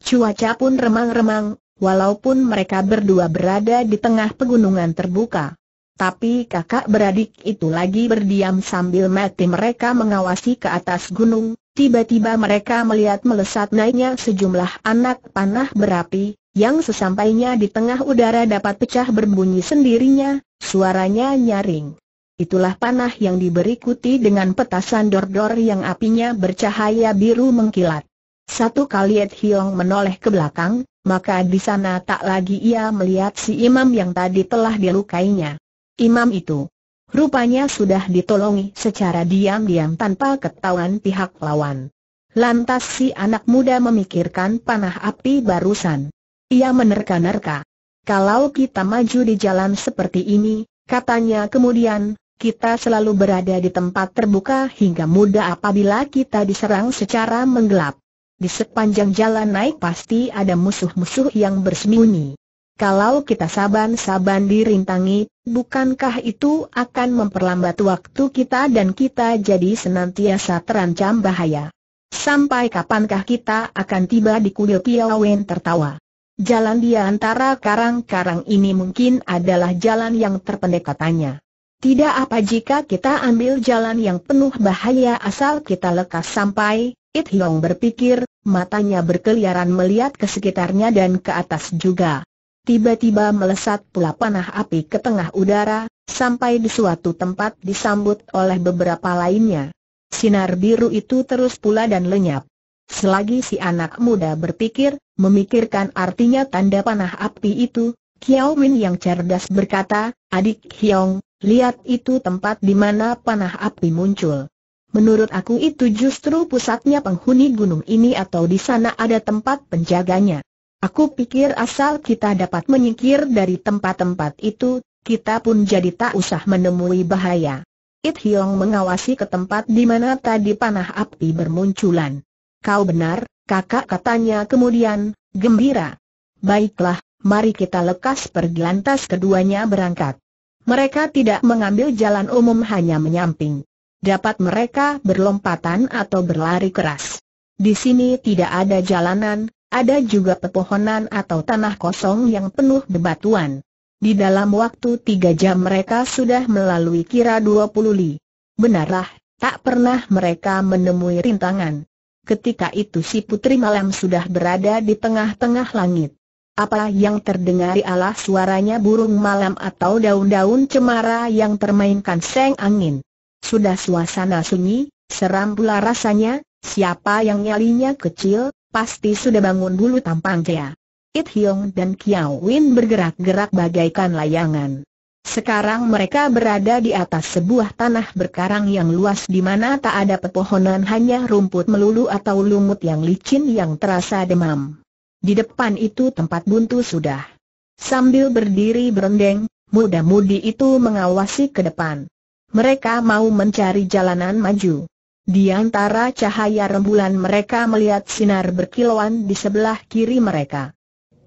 Cuaca pun remang-remang, walaupun mereka berdua berada di tengah pegunungan terbuka. Tapi kakak beradik itu lagi berdiam sambil mati mereka mengawasi ke atas gunung, tiba-tiba mereka melihat melesat naiknya sejumlah anak panah berapi, yang sesampainya di tengah udara dapat pecah berbunyi sendirinya, suaranya nyaring. Itulah panah yang diberi dengan petasan dor-dor yang apinya bercahaya biru mengkilat. Satu kali Ed Hiong menoleh ke belakang, maka di sana tak lagi ia melihat si imam yang tadi telah dilukainya. Imam itu rupanya sudah ditolongi secara diam-diam tanpa ketahuan pihak lawan. Lantas si anak muda memikirkan panah api barusan. Ia menerka-nerka. Kalau kita maju di jalan seperti ini, katanya kemudian, kita selalu berada di tempat terbuka hingga mudah apabila kita diserang secara menggelap. Di sepanjang jalan naik pasti ada musuh-musuh yang bersembunyi. Kalau kita saban-saban dirintangi, bukankah itu akan memperlambat waktu kita dan kita jadi senantiasa terancam bahaya? Sampai kapankah kita akan tiba di kuil Piawen tertawa? Jalan di antara karang-karang ini mungkin adalah jalan yang terpendek katanya. Tidak apa jika kita ambil jalan yang penuh bahaya asal kita lekas sampai, It Hiong berpikir, matanya berkeliaran melihat ke sekitarnya dan ke atas juga. Tiba-tiba melesat pula panah api ke tengah udara, sampai di suatu tempat disambut oleh beberapa lainnya. Sinar biru itu terus pula dan lenyap. Selagi si anak muda berpikir, memikirkan artinya tanda panah api itu, Kiao Min yang cerdas berkata, adik Hiong, lihat itu tempat di mana panah api muncul. Menurut aku itu justru pusatnya penghuni gunung ini atau di sana ada tempat penjaganya. Aku pikir asal kita dapat menyingkir dari tempat-tempat itu, kita pun jadi tak usah menemui bahaya. It Hiong mengawasi ke tempat di mana tadi panah api bermunculan. Kau benar, kakak katanya kemudian, gembira. Baiklah, mari kita lekas pergi lantas keduanya berangkat. Mereka tidak mengambil jalan umum hanya menyamping. Dapat mereka berlompatan atau berlari keras. Di sini tidak ada jalanan, ada juga pepohonan atau tanah kosong yang penuh bebatuan. Di dalam waktu tiga jam mereka sudah melalui kira 20 li. Benarlah, tak pernah mereka menemui rintangan. Ketika itu si putri malam sudah berada di tengah-tengah langit. Apa yang terdengar ialah suaranya burung malam atau daun-daun cemara yang termainkan seng angin. Sudah suasana sunyi, seram pula rasanya, siapa yang nyalinya kecil, pasti sudah bangun bulu tampang dia. It Hiong dan Kiao Win bergerak-gerak bagaikan layangan. Sekarang mereka berada di atas sebuah tanah berkarang yang luas di mana tak ada pepohonan hanya rumput melulu atau lumut yang licin yang terasa demam. Di depan itu tempat buntu sudah. Sambil berdiri berendeng, muda-mudi itu mengawasi ke depan. Mereka mau mencari jalanan maju. Di antara cahaya rembulan mereka melihat sinar berkilauan di sebelah kiri mereka.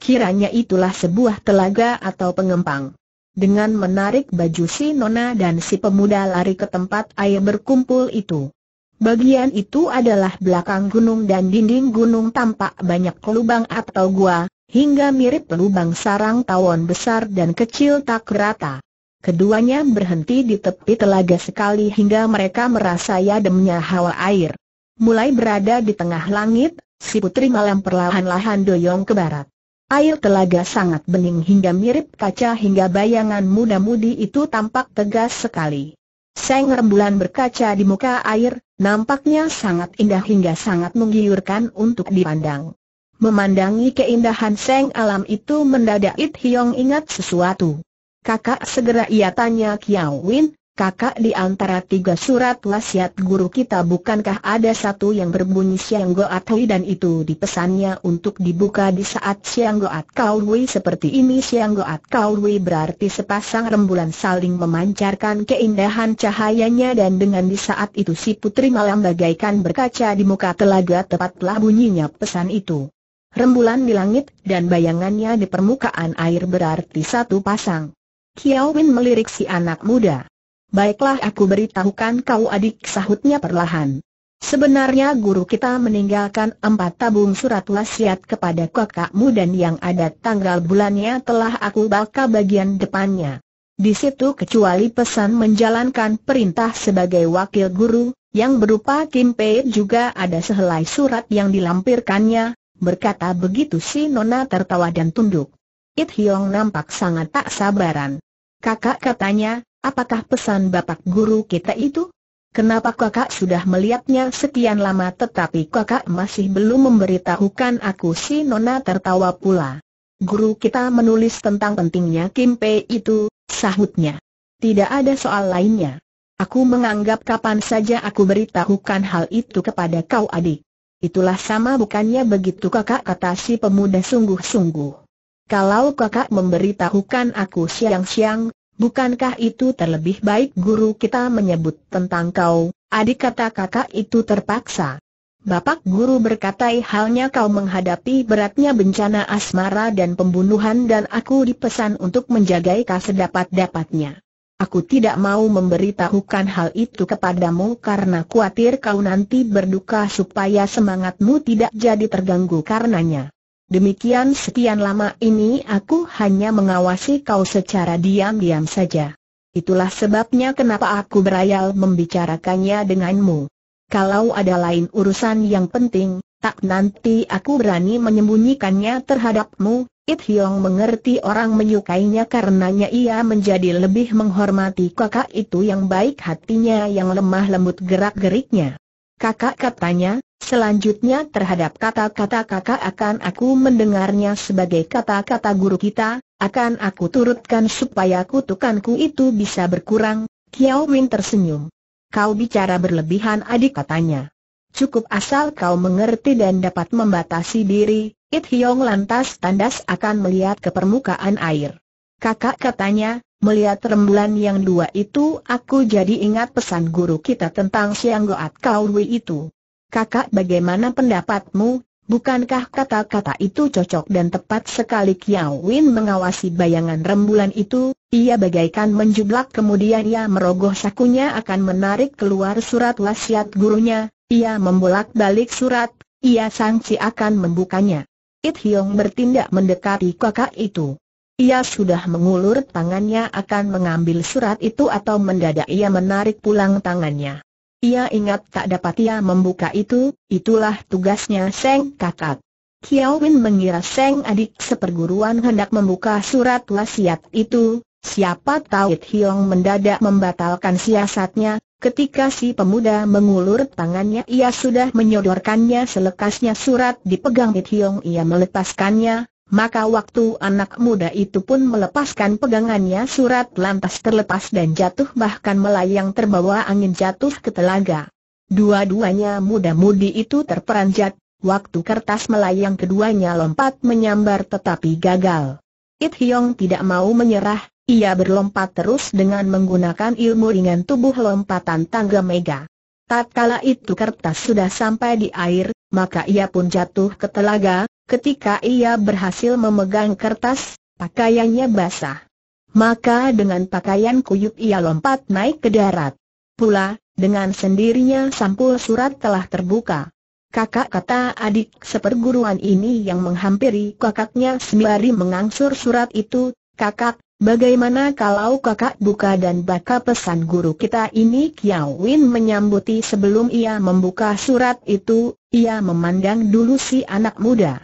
Kiranya itulah sebuah telaga atau pengempang dengan menarik baju si nona dan si pemuda lari ke tempat air berkumpul itu. Bagian itu adalah belakang gunung dan dinding gunung tampak banyak lubang atau gua, hingga mirip lubang sarang tawon besar dan kecil tak rata. Keduanya berhenti di tepi telaga sekali hingga mereka merasa yademnya hawa air. Mulai berada di tengah langit, si putri malam perlahan-lahan doyong ke barat. Air telaga sangat bening hingga mirip kaca hingga bayangan muda-mudi itu tampak tegas sekali. Seng rembulan berkaca di muka air, nampaknya sangat indah hingga sangat menggiurkan untuk dipandang. Memandangi keindahan seng alam itu mendadak It Hiong ingat sesuatu. Kakak segera ia tanya Kiao Win, kakak di antara tiga surat wasiat guru kita bukankah ada satu yang berbunyi Siang Goat Hui dan itu dipesannya untuk dibuka di saat Siang Goat Kau seperti ini Siang Goat Kau berarti sepasang rembulan saling memancarkan keindahan cahayanya dan dengan di saat itu si putri malam bagaikan berkaca di muka telaga tepatlah bunyinya pesan itu. Rembulan di langit dan bayangannya di permukaan air berarti satu pasang. Kiawin melirik si anak muda. Baiklah aku beritahukan kau adik sahutnya perlahan. Sebenarnya guru kita meninggalkan empat tabung surat wasiat kepada kakakmu dan yang ada tanggal bulannya telah aku baca bagian depannya. Di situ kecuali pesan menjalankan perintah sebagai wakil guru, yang berupa Kimpe juga ada sehelai surat yang dilampirkannya, berkata begitu si Nona tertawa dan tunduk. It Hiong nampak sangat tak sabaran. Kakak katanya, Apakah pesan Bapak Guru kita itu? Kenapa kakak sudah melihatnya sekian lama tetapi kakak masih belum memberitahukan aku si Nona tertawa pula. Guru kita menulis tentang pentingnya Kim Pei itu, sahutnya. Tidak ada soal lainnya. Aku menganggap kapan saja aku beritahukan hal itu kepada kau adik. Itulah sama bukannya begitu kakak kata si pemuda sungguh-sungguh. Kalau kakak memberitahukan aku siang-siang, Bukankah itu terlebih baik guru kita menyebut tentang kau, adik kata kakak itu terpaksa. Bapak guru berkata halnya kau menghadapi beratnya bencana asmara dan pembunuhan dan aku dipesan untuk menjagai kau sedapat-dapatnya. Aku tidak mau memberitahukan hal itu kepadamu karena kuatir kau nanti berduka supaya semangatmu tidak jadi terganggu karenanya. Demikian sekian lama ini aku hanya mengawasi kau secara diam-diam saja. Itulah sebabnya kenapa aku berayal membicarakannya denganmu. Kalau ada lain urusan yang penting, tak nanti aku berani menyembunyikannya terhadapmu. It Hiong mengerti orang menyukainya karenanya ia menjadi lebih menghormati kakak itu yang baik hatinya yang lemah lembut gerak-geriknya kakak katanya, selanjutnya terhadap kata-kata kakak akan aku mendengarnya sebagai kata-kata guru kita, akan aku turutkan supaya kutukanku itu bisa berkurang, Kiao Win tersenyum. Kau bicara berlebihan adik katanya. Cukup asal kau mengerti dan dapat membatasi diri, It Hiong lantas tandas akan melihat ke permukaan air. Kakak katanya, Melihat rembulan yang dua itu aku jadi ingat pesan guru kita tentang Siang Goat Kaurwi itu. Kakak bagaimana pendapatmu? Bukankah kata-kata itu cocok dan tepat sekali Kiao Win mengawasi bayangan rembulan itu, ia bagaikan menjublak kemudian ia merogoh sakunya akan menarik keluar surat wasiat gurunya, ia membolak-balik surat, ia sangsi akan membukanya. It Hiong bertindak mendekati kakak itu. Ia sudah mengulur tangannya akan mengambil surat itu atau mendadak ia menarik pulang tangannya. Ia ingat tak dapat ia membuka itu, itulah tugasnya Seng Kakak. Kiao Win mengira Seng adik seperguruan hendak membuka surat wasiat itu, siapa tahu It Hiong mendadak membatalkan siasatnya, ketika si pemuda mengulur tangannya ia sudah menyodorkannya selekasnya surat dipegang It Hiong ia melepaskannya, maka waktu anak muda itu pun melepaskan pegangannya surat lantas terlepas dan jatuh bahkan melayang terbawa angin jatuh ke telaga. Dua-duanya muda-mudi itu terperanjat, waktu kertas melayang keduanya lompat menyambar tetapi gagal. It Hiong tidak mau menyerah, ia berlompat terus dengan menggunakan ilmu ringan tubuh lompatan tangga mega. Tatkala itu kertas sudah sampai di air, maka ia pun jatuh ke telaga, Ketika ia berhasil memegang kertas, pakaiannya basah. Maka dengan pakaian kuyup ia lompat naik ke darat. Pula, dengan sendirinya sampul surat telah terbuka. Kakak kata adik seperguruan ini yang menghampiri kakaknya sembari mengangsur surat itu, kakak, bagaimana kalau kakak buka dan baca pesan guru kita ini kiau Win menyambuti sebelum ia membuka surat itu, ia memandang dulu si anak muda.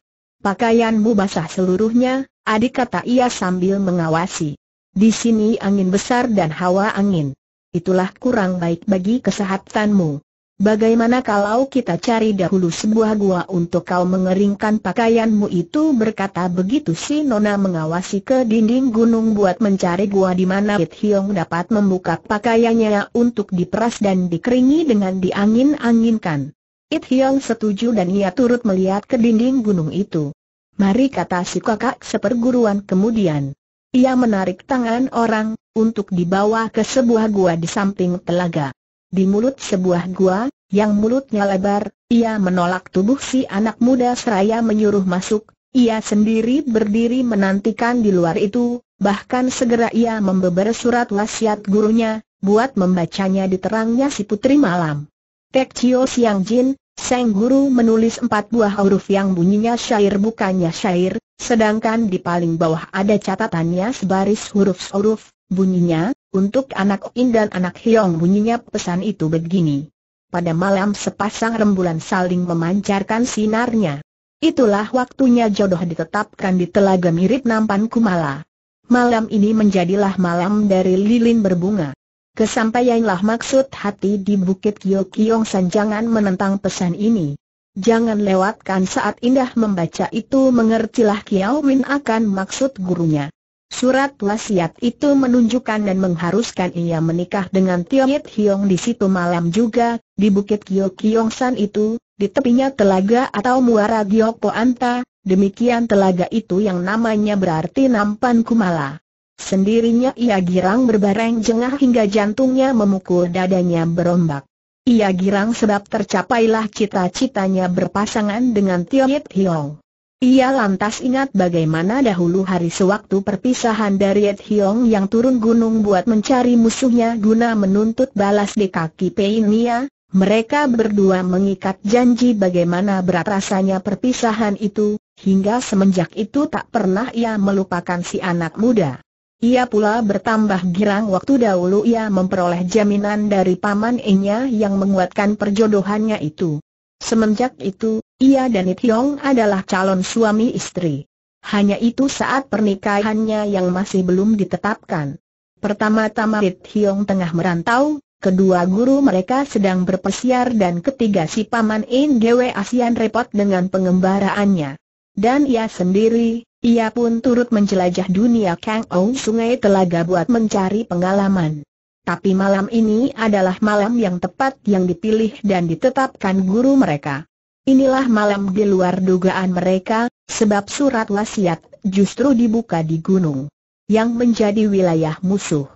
Pakaianmu basah seluruhnya, adik kata ia sambil mengawasi. Di sini angin besar dan hawa angin. Itulah kurang baik bagi kesehatanmu. Bagaimana kalau kita cari dahulu sebuah gua untuk kau mengeringkan pakaianmu itu berkata begitu si Nona mengawasi ke dinding gunung buat mencari gua di mana Kit Hiong dapat membuka pakaiannya untuk diperas dan dikeringi dengan diangin-anginkan. It Hiong setuju dan ia turut melihat ke dinding gunung itu. Mari kata si kakak seperguruan kemudian. Ia menarik tangan orang, untuk dibawa ke sebuah gua di samping telaga. Di mulut sebuah gua, yang mulutnya lebar, ia menolak tubuh si anak muda seraya menyuruh masuk, ia sendiri berdiri menantikan di luar itu, bahkan segera ia membeber surat wasiat gurunya, buat membacanya di terangnya si putri malam. Tek Chio Siang Jin, Seng Guru menulis empat buah huruf yang bunyinya syair bukannya syair, sedangkan di paling bawah ada catatannya sebaris huruf-huruf, bunyinya, untuk anak In dan anak Hiong bunyinya pesan itu begini. Pada malam sepasang rembulan saling memancarkan sinarnya. Itulah waktunya jodoh ditetapkan di telaga mirip nampan Kumala. Malam ini menjadilah malam dari lilin berbunga. Kesampaianlah maksud hati di Bukit Kyokyong San jangan menentang pesan ini. Jangan lewatkan saat indah membaca itu mengertilah Kiao Win akan maksud gurunya. Surat wasiat itu menunjukkan dan mengharuskan ia menikah dengan Tiongit Hiong di situ malam juga, di Bukit Kyokyong San itu, di tepinya telaga atau muara Gyokpo Anta, demikian telaga itu yang namanya berarti nampan Kumala. Sendirinya ia girang berbareng jengah hingga jantungnya memukul dadanya berombak. Ia girang sebab tercapailah cita-citanya berpasangan dengan Tiet Hiong. Ia lantas ingat bagaimana dahulu hari sewaktu perpisahan dari Ed Hiong yang turun gunung buat mencari musuhnya guna menuntut balas di kaki Peinia, mereka berdua mengikat janji bagaimana berat rasanya perpisahan itu, hingga semenjak itu tak pernah ia melupakan si anak muda. Ia pula bertambah girang waktu dahulu ia memperoleh jaminan dari paman Enya yang menguatkan perjodohannya itu. Semenjak itu, ia dan Itiong adalah calon suami istri. Hanya itu saat pernikahannya yang masih belum ditetapkan. Pertama-tama Itiong tengah merantau, kedua guru mereka sedang berpesiar dan ketiga si paman In Gwe Asian repot dengan pengembaraannya. Dan ia sendiri, ia pun turut menjelajah dunia Kang Ong Sungai Telaga buat mencari pengalaman. Tapi malam ini adalah malam yang tepat yang dipilih dan ditetapkan guru mereka. Inilah malam di luar dugaan mereka, sebab surat wasiat justru dibuka di gunung yang menjadi wilayah musuh.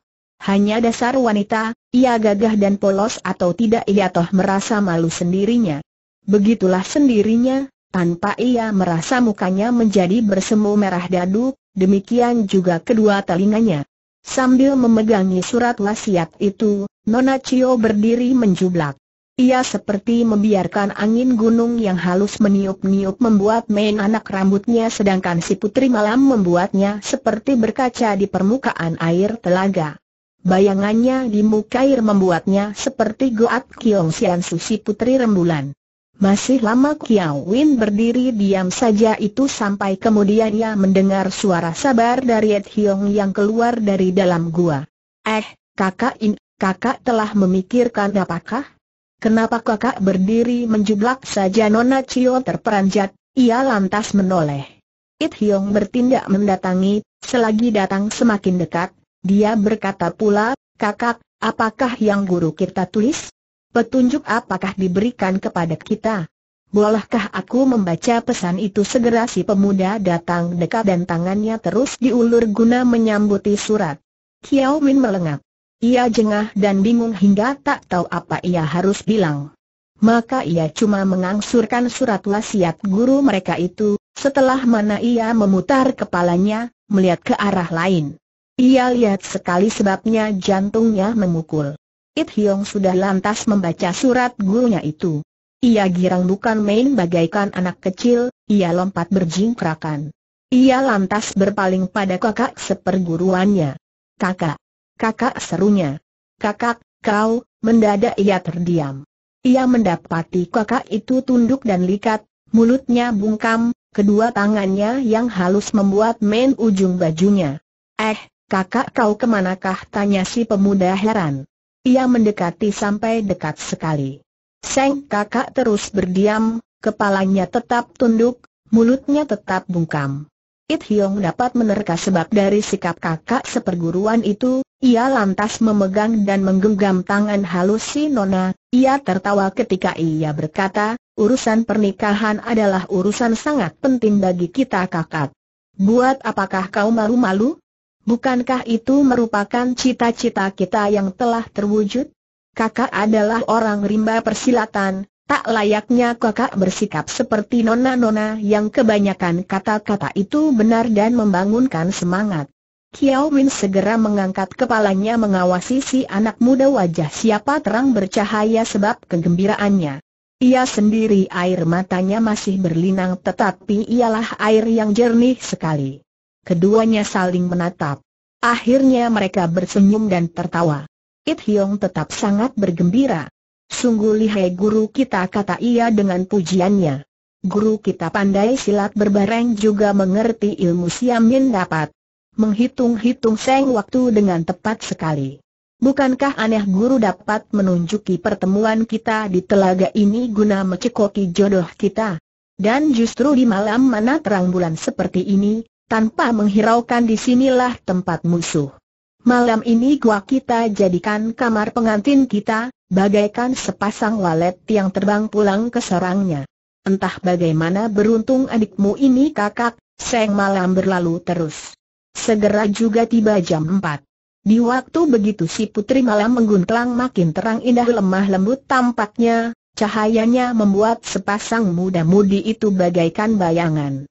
Hanya dasar wanita, ia gagah dan polos atau tidak ia toh merasa malu sendirinya. Begitulah sendirinya, tanpa ia merasa mukanya menjadi bersemu merah dadu, demikian juga kedua telinganya. Sambil memegangi surat wasiat itu, Nona Cio berdiri menjublak. Ia seperti membiarkan angin gunung yang halus meniup-niup membuat main anak rambutnya sedangkan si putri malam membuatnya seperti berkaca di permukaan air telaga. Bayangannya di muka air membuatnya seperti Goat Kiong Sian Susi Putri Rembulan. Masih lama Kiao Win berdiri diam saja itu sampai kemudian ia mendengar suara sabar dari Ed Hiong yang keluar dari dalam gua. Eh, kakak In, kakak telah memikirkan apakah? Kenapa kakak berdiri menjublak saja Nona Cio terperanjat, ia lantas menoleh. Ed Hiong bertindak mendatangi, selagi datang semakin dekat, dia berkata pula, kakak, apakah yang guru kita tulis? petunjuk apakah diberikan kepada kita? Bolehkah aku membaca pesan itu segera si pemuda datang dekat dan tangannya terus diulur guna menyambuti surat. Kiao Min melengak. Ia jengah dan bingung hingga tak tahu apa ia harus bilang. Maka ia cuma mengangsurkan surat wasiat guru mereka itu, setelah mana ia memutar kepalanya, melihat ke arah lain. Ia lihat sekali sebabnya jantungnya memukul. It Hiong sudah lantas membaca surat gurunya itu. Ia girang bukan main bagaikan anak kecil, ia lompat berjingkrakan. Ia lantas berpaling pada kakak seperguruannya. Kakak, kakak serunya. Kakak, kau, mendadak ia terdiam. Ia mendapati kakak itu tunduk dan likat, mulutnya bungkam, kedua tangannya yang halus membuat main ujung bajunya. Eh, kakak kau kemanakah tanya si pemuda heran. Ia mendekati sampai dekat sekali. Seng kakak terus berdiam, kepalanya tetap tunduk, mulutnya tetap bungkam. It Hiong dapat menerka sebab dari sikap kakak seperguruan itu, ia lantas memegang dan menggenggam tangan halus si Nona, ia tertawa ketika ia berkata, urusan pernikahan adalah urusan sangat penting bagi kita kakak. Buat apakah kau malu-malu? Bukankah itu merupakan cita-cita kita yang telah terwujud? Kakak adalah orang rimba persilatan, tak layaknya kakak bersikap seperti nona-nona yang kebanyakan kata-kata itu benar dan membangunkan semangat. Kiao Win segera mengangkat kepalanya mengawasi si anak muda wajah siapa terang bercahaya sebab kegembiraannya. Ia sendiri air matanya masih berlinang tetapi ialah air yang jernih sekali. Keduanya saling menatap. Akhirnya mereka bersenyum dan tertawa. It Hiong tetap sangat bergembira. Sungguh lihai guru kita kata ia dengan pujiannya. Guru kita pandai silat berbareng juga mengerti ilmu siamin dapat. Menghitung-hitung seng waktu dengan tepat sekali. Bukankah aneh guru dapat menunjuki pertemuan kita di telaga ini guna mencekoki jodoh kita? Dan justru di malam mana terang bulan seperti ini, tanpa menghiraukan di sinilah tempat musuh. Malam ini gua kita jadikan kamar pengantin kita, bagaikan sepasang walet yang terbang pulang ke sarangnya. Entah bagaimana beruntung adikmu ini kakak, seng malam berlalu terus. Segera juga tiba jam 4. Di waktu begitu si putri malam mengguntlang makin terang indah lemah lembut tampaknya, cahayanya membuat sepasang muda-mudi itu bagaikan bayangan.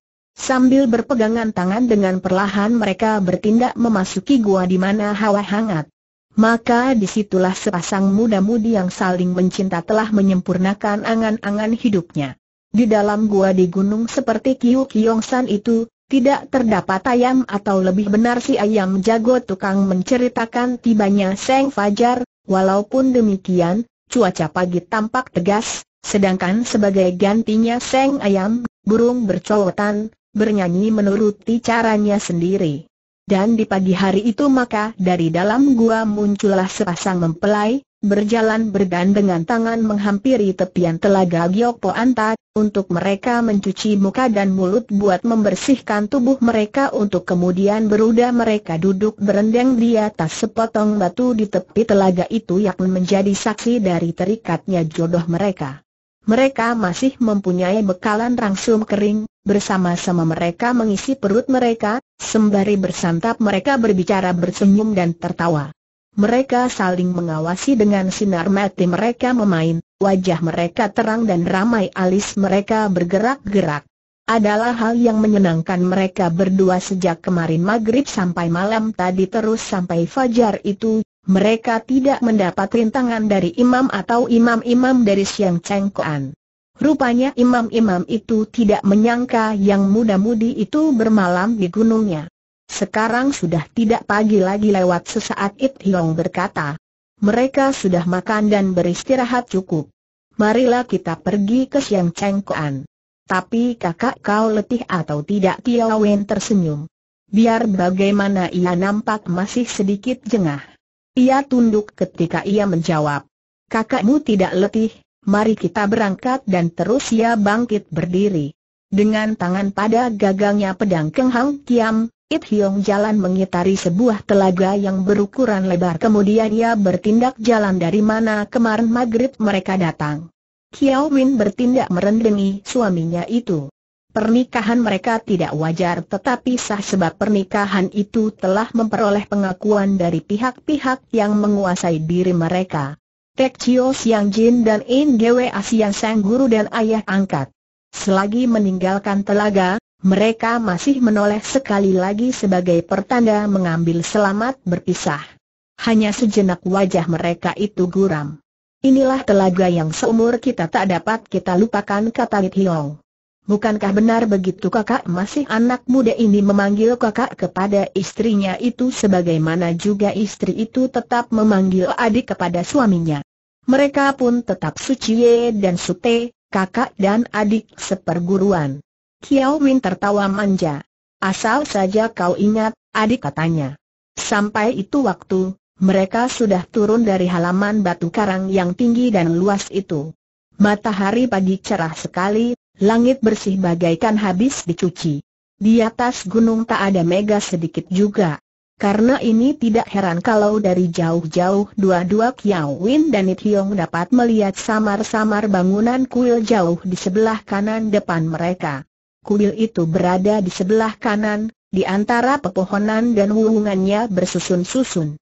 Sambil berpegangan tangan dengan perlahan mereka bertindak memasuki gua di mana hawa hangat. Maka disitulah sepasang muda-mudi yang saling mencinta telah menyempurnakan angan-angan hidupnya. Di dalam gua di gunung seperti Kiu Kiong San itu, tidak terdapat ayam atau lebih benar si ayam jago tukang menceritakan tibanya Seng Fajar, walaupun demikian, cuaca pagi tampak tegas, sedangkan sebagai gantinya Seng Ayam, burung bercowotan, bernyanyi menuruti caranya sendiri. Dan di pagi hari itu maka dari dalam gua muncullah sepasang mempelai, berjalan bergandengan tangan menghampiri tepian telaga Giokpo Anta, untuk mereka mencuci muka dan mulut buat membersihkan tubuh mereka untuk kemudian beruda mereka duduk berendang di atas sepotong batu di tepi telaga itu yang menjadi saksi dari terikatnya jodoh mereka. Mereka masih mempunyai bekalan rangsum kering, Bersama-sama mereka mengisi perut mereka, sembari bersantap mereka berbicara bersenyum dan tertawa. Mereka saling mengawasi dengan sinar mati mereka memain, wajah mereka terang dan ramai alis mereka bergerak-gerak. Adalah hal yang menyenangkan mereka berdua sejak kemarin maghrib sampai malam tadi terus sampai fajar itu, mereka tidak mendapat rintangan dari imam atau imam-imam dari Siang cengkoan. Rupanya imam-imam itu tidak menyangka yang muda-mudi itu bermalam di gunungnya. Sekarang sudah tidak pagi lagi lewat sesaat It Hiong berkata. Mereka sudah makan dan beristirahat cukup. Marilah kita pergi ke Siang Cengkoan. Tapi kakak kau letih atau tidak Tia Wen tersenyum. Biar bagaimana ia nampak masih sedikit jengah. Ia tunduk ketika ia menjawab. Kakakmu tidak letih, mari kita berangkat dan terus ia bangkit berdiri. Dengan tangan pada gagangnya pedang Keng Kiam, It Hiong jalan mengitari sebuah telaga yang berukuran lebar kemudian ia bertindak jalan dari mana kemarin maghrib mereka datang. Kiao Win bertindak merendengi suaminya itu. Pernikahan mereka tidak wajar tetapi sah sebab pernikahan itu telah memperoleh pengakuan dari pihak-pihak yang menguasai diri mereka. Tek Chiu Siang Jin dan In Gwe Asian Sang Guru dan Ayah Angkat. Selagi meninggalkan telaga, mereka masih menoleh sekali lagi sebagai pertanda mengambil selamat berpisah. Hanya sejenak wajah mereka itu guram. Inilah telaga yang seumur kita tak dapat kita lupakan kata Hiong. Bukankah benar begitu kakak masih anak muda ini memanggil kakak kepada istrinya itu sebagaimana juga istri itu tetap memanggil adik kepada suaminya. Mereka pun tetap Suciye dan Sute, kakak dan adik seperguruan. Kiao Min tertawa manja. Asal saja kau ingat, adik katanya. Sampai itu waktu, mereka sudah turun dari halaman batu karang yang tinggi dan luas itu. Matahari pagi cerah sekali, langit bersih bagaikan habis dicuci. Di atas gunung tak ada mega sedikit juga. Karena ini tidak heran kalau dari jauh-jauh dua-dua Kiao Win dan Hiong dapat melihat samar-samar bangunan kuil jauh di sebelah kanan depan mereka. Kuil itu berada di sebelah kanan, di antara pepohonan dan wuhungannya bersusun-susun.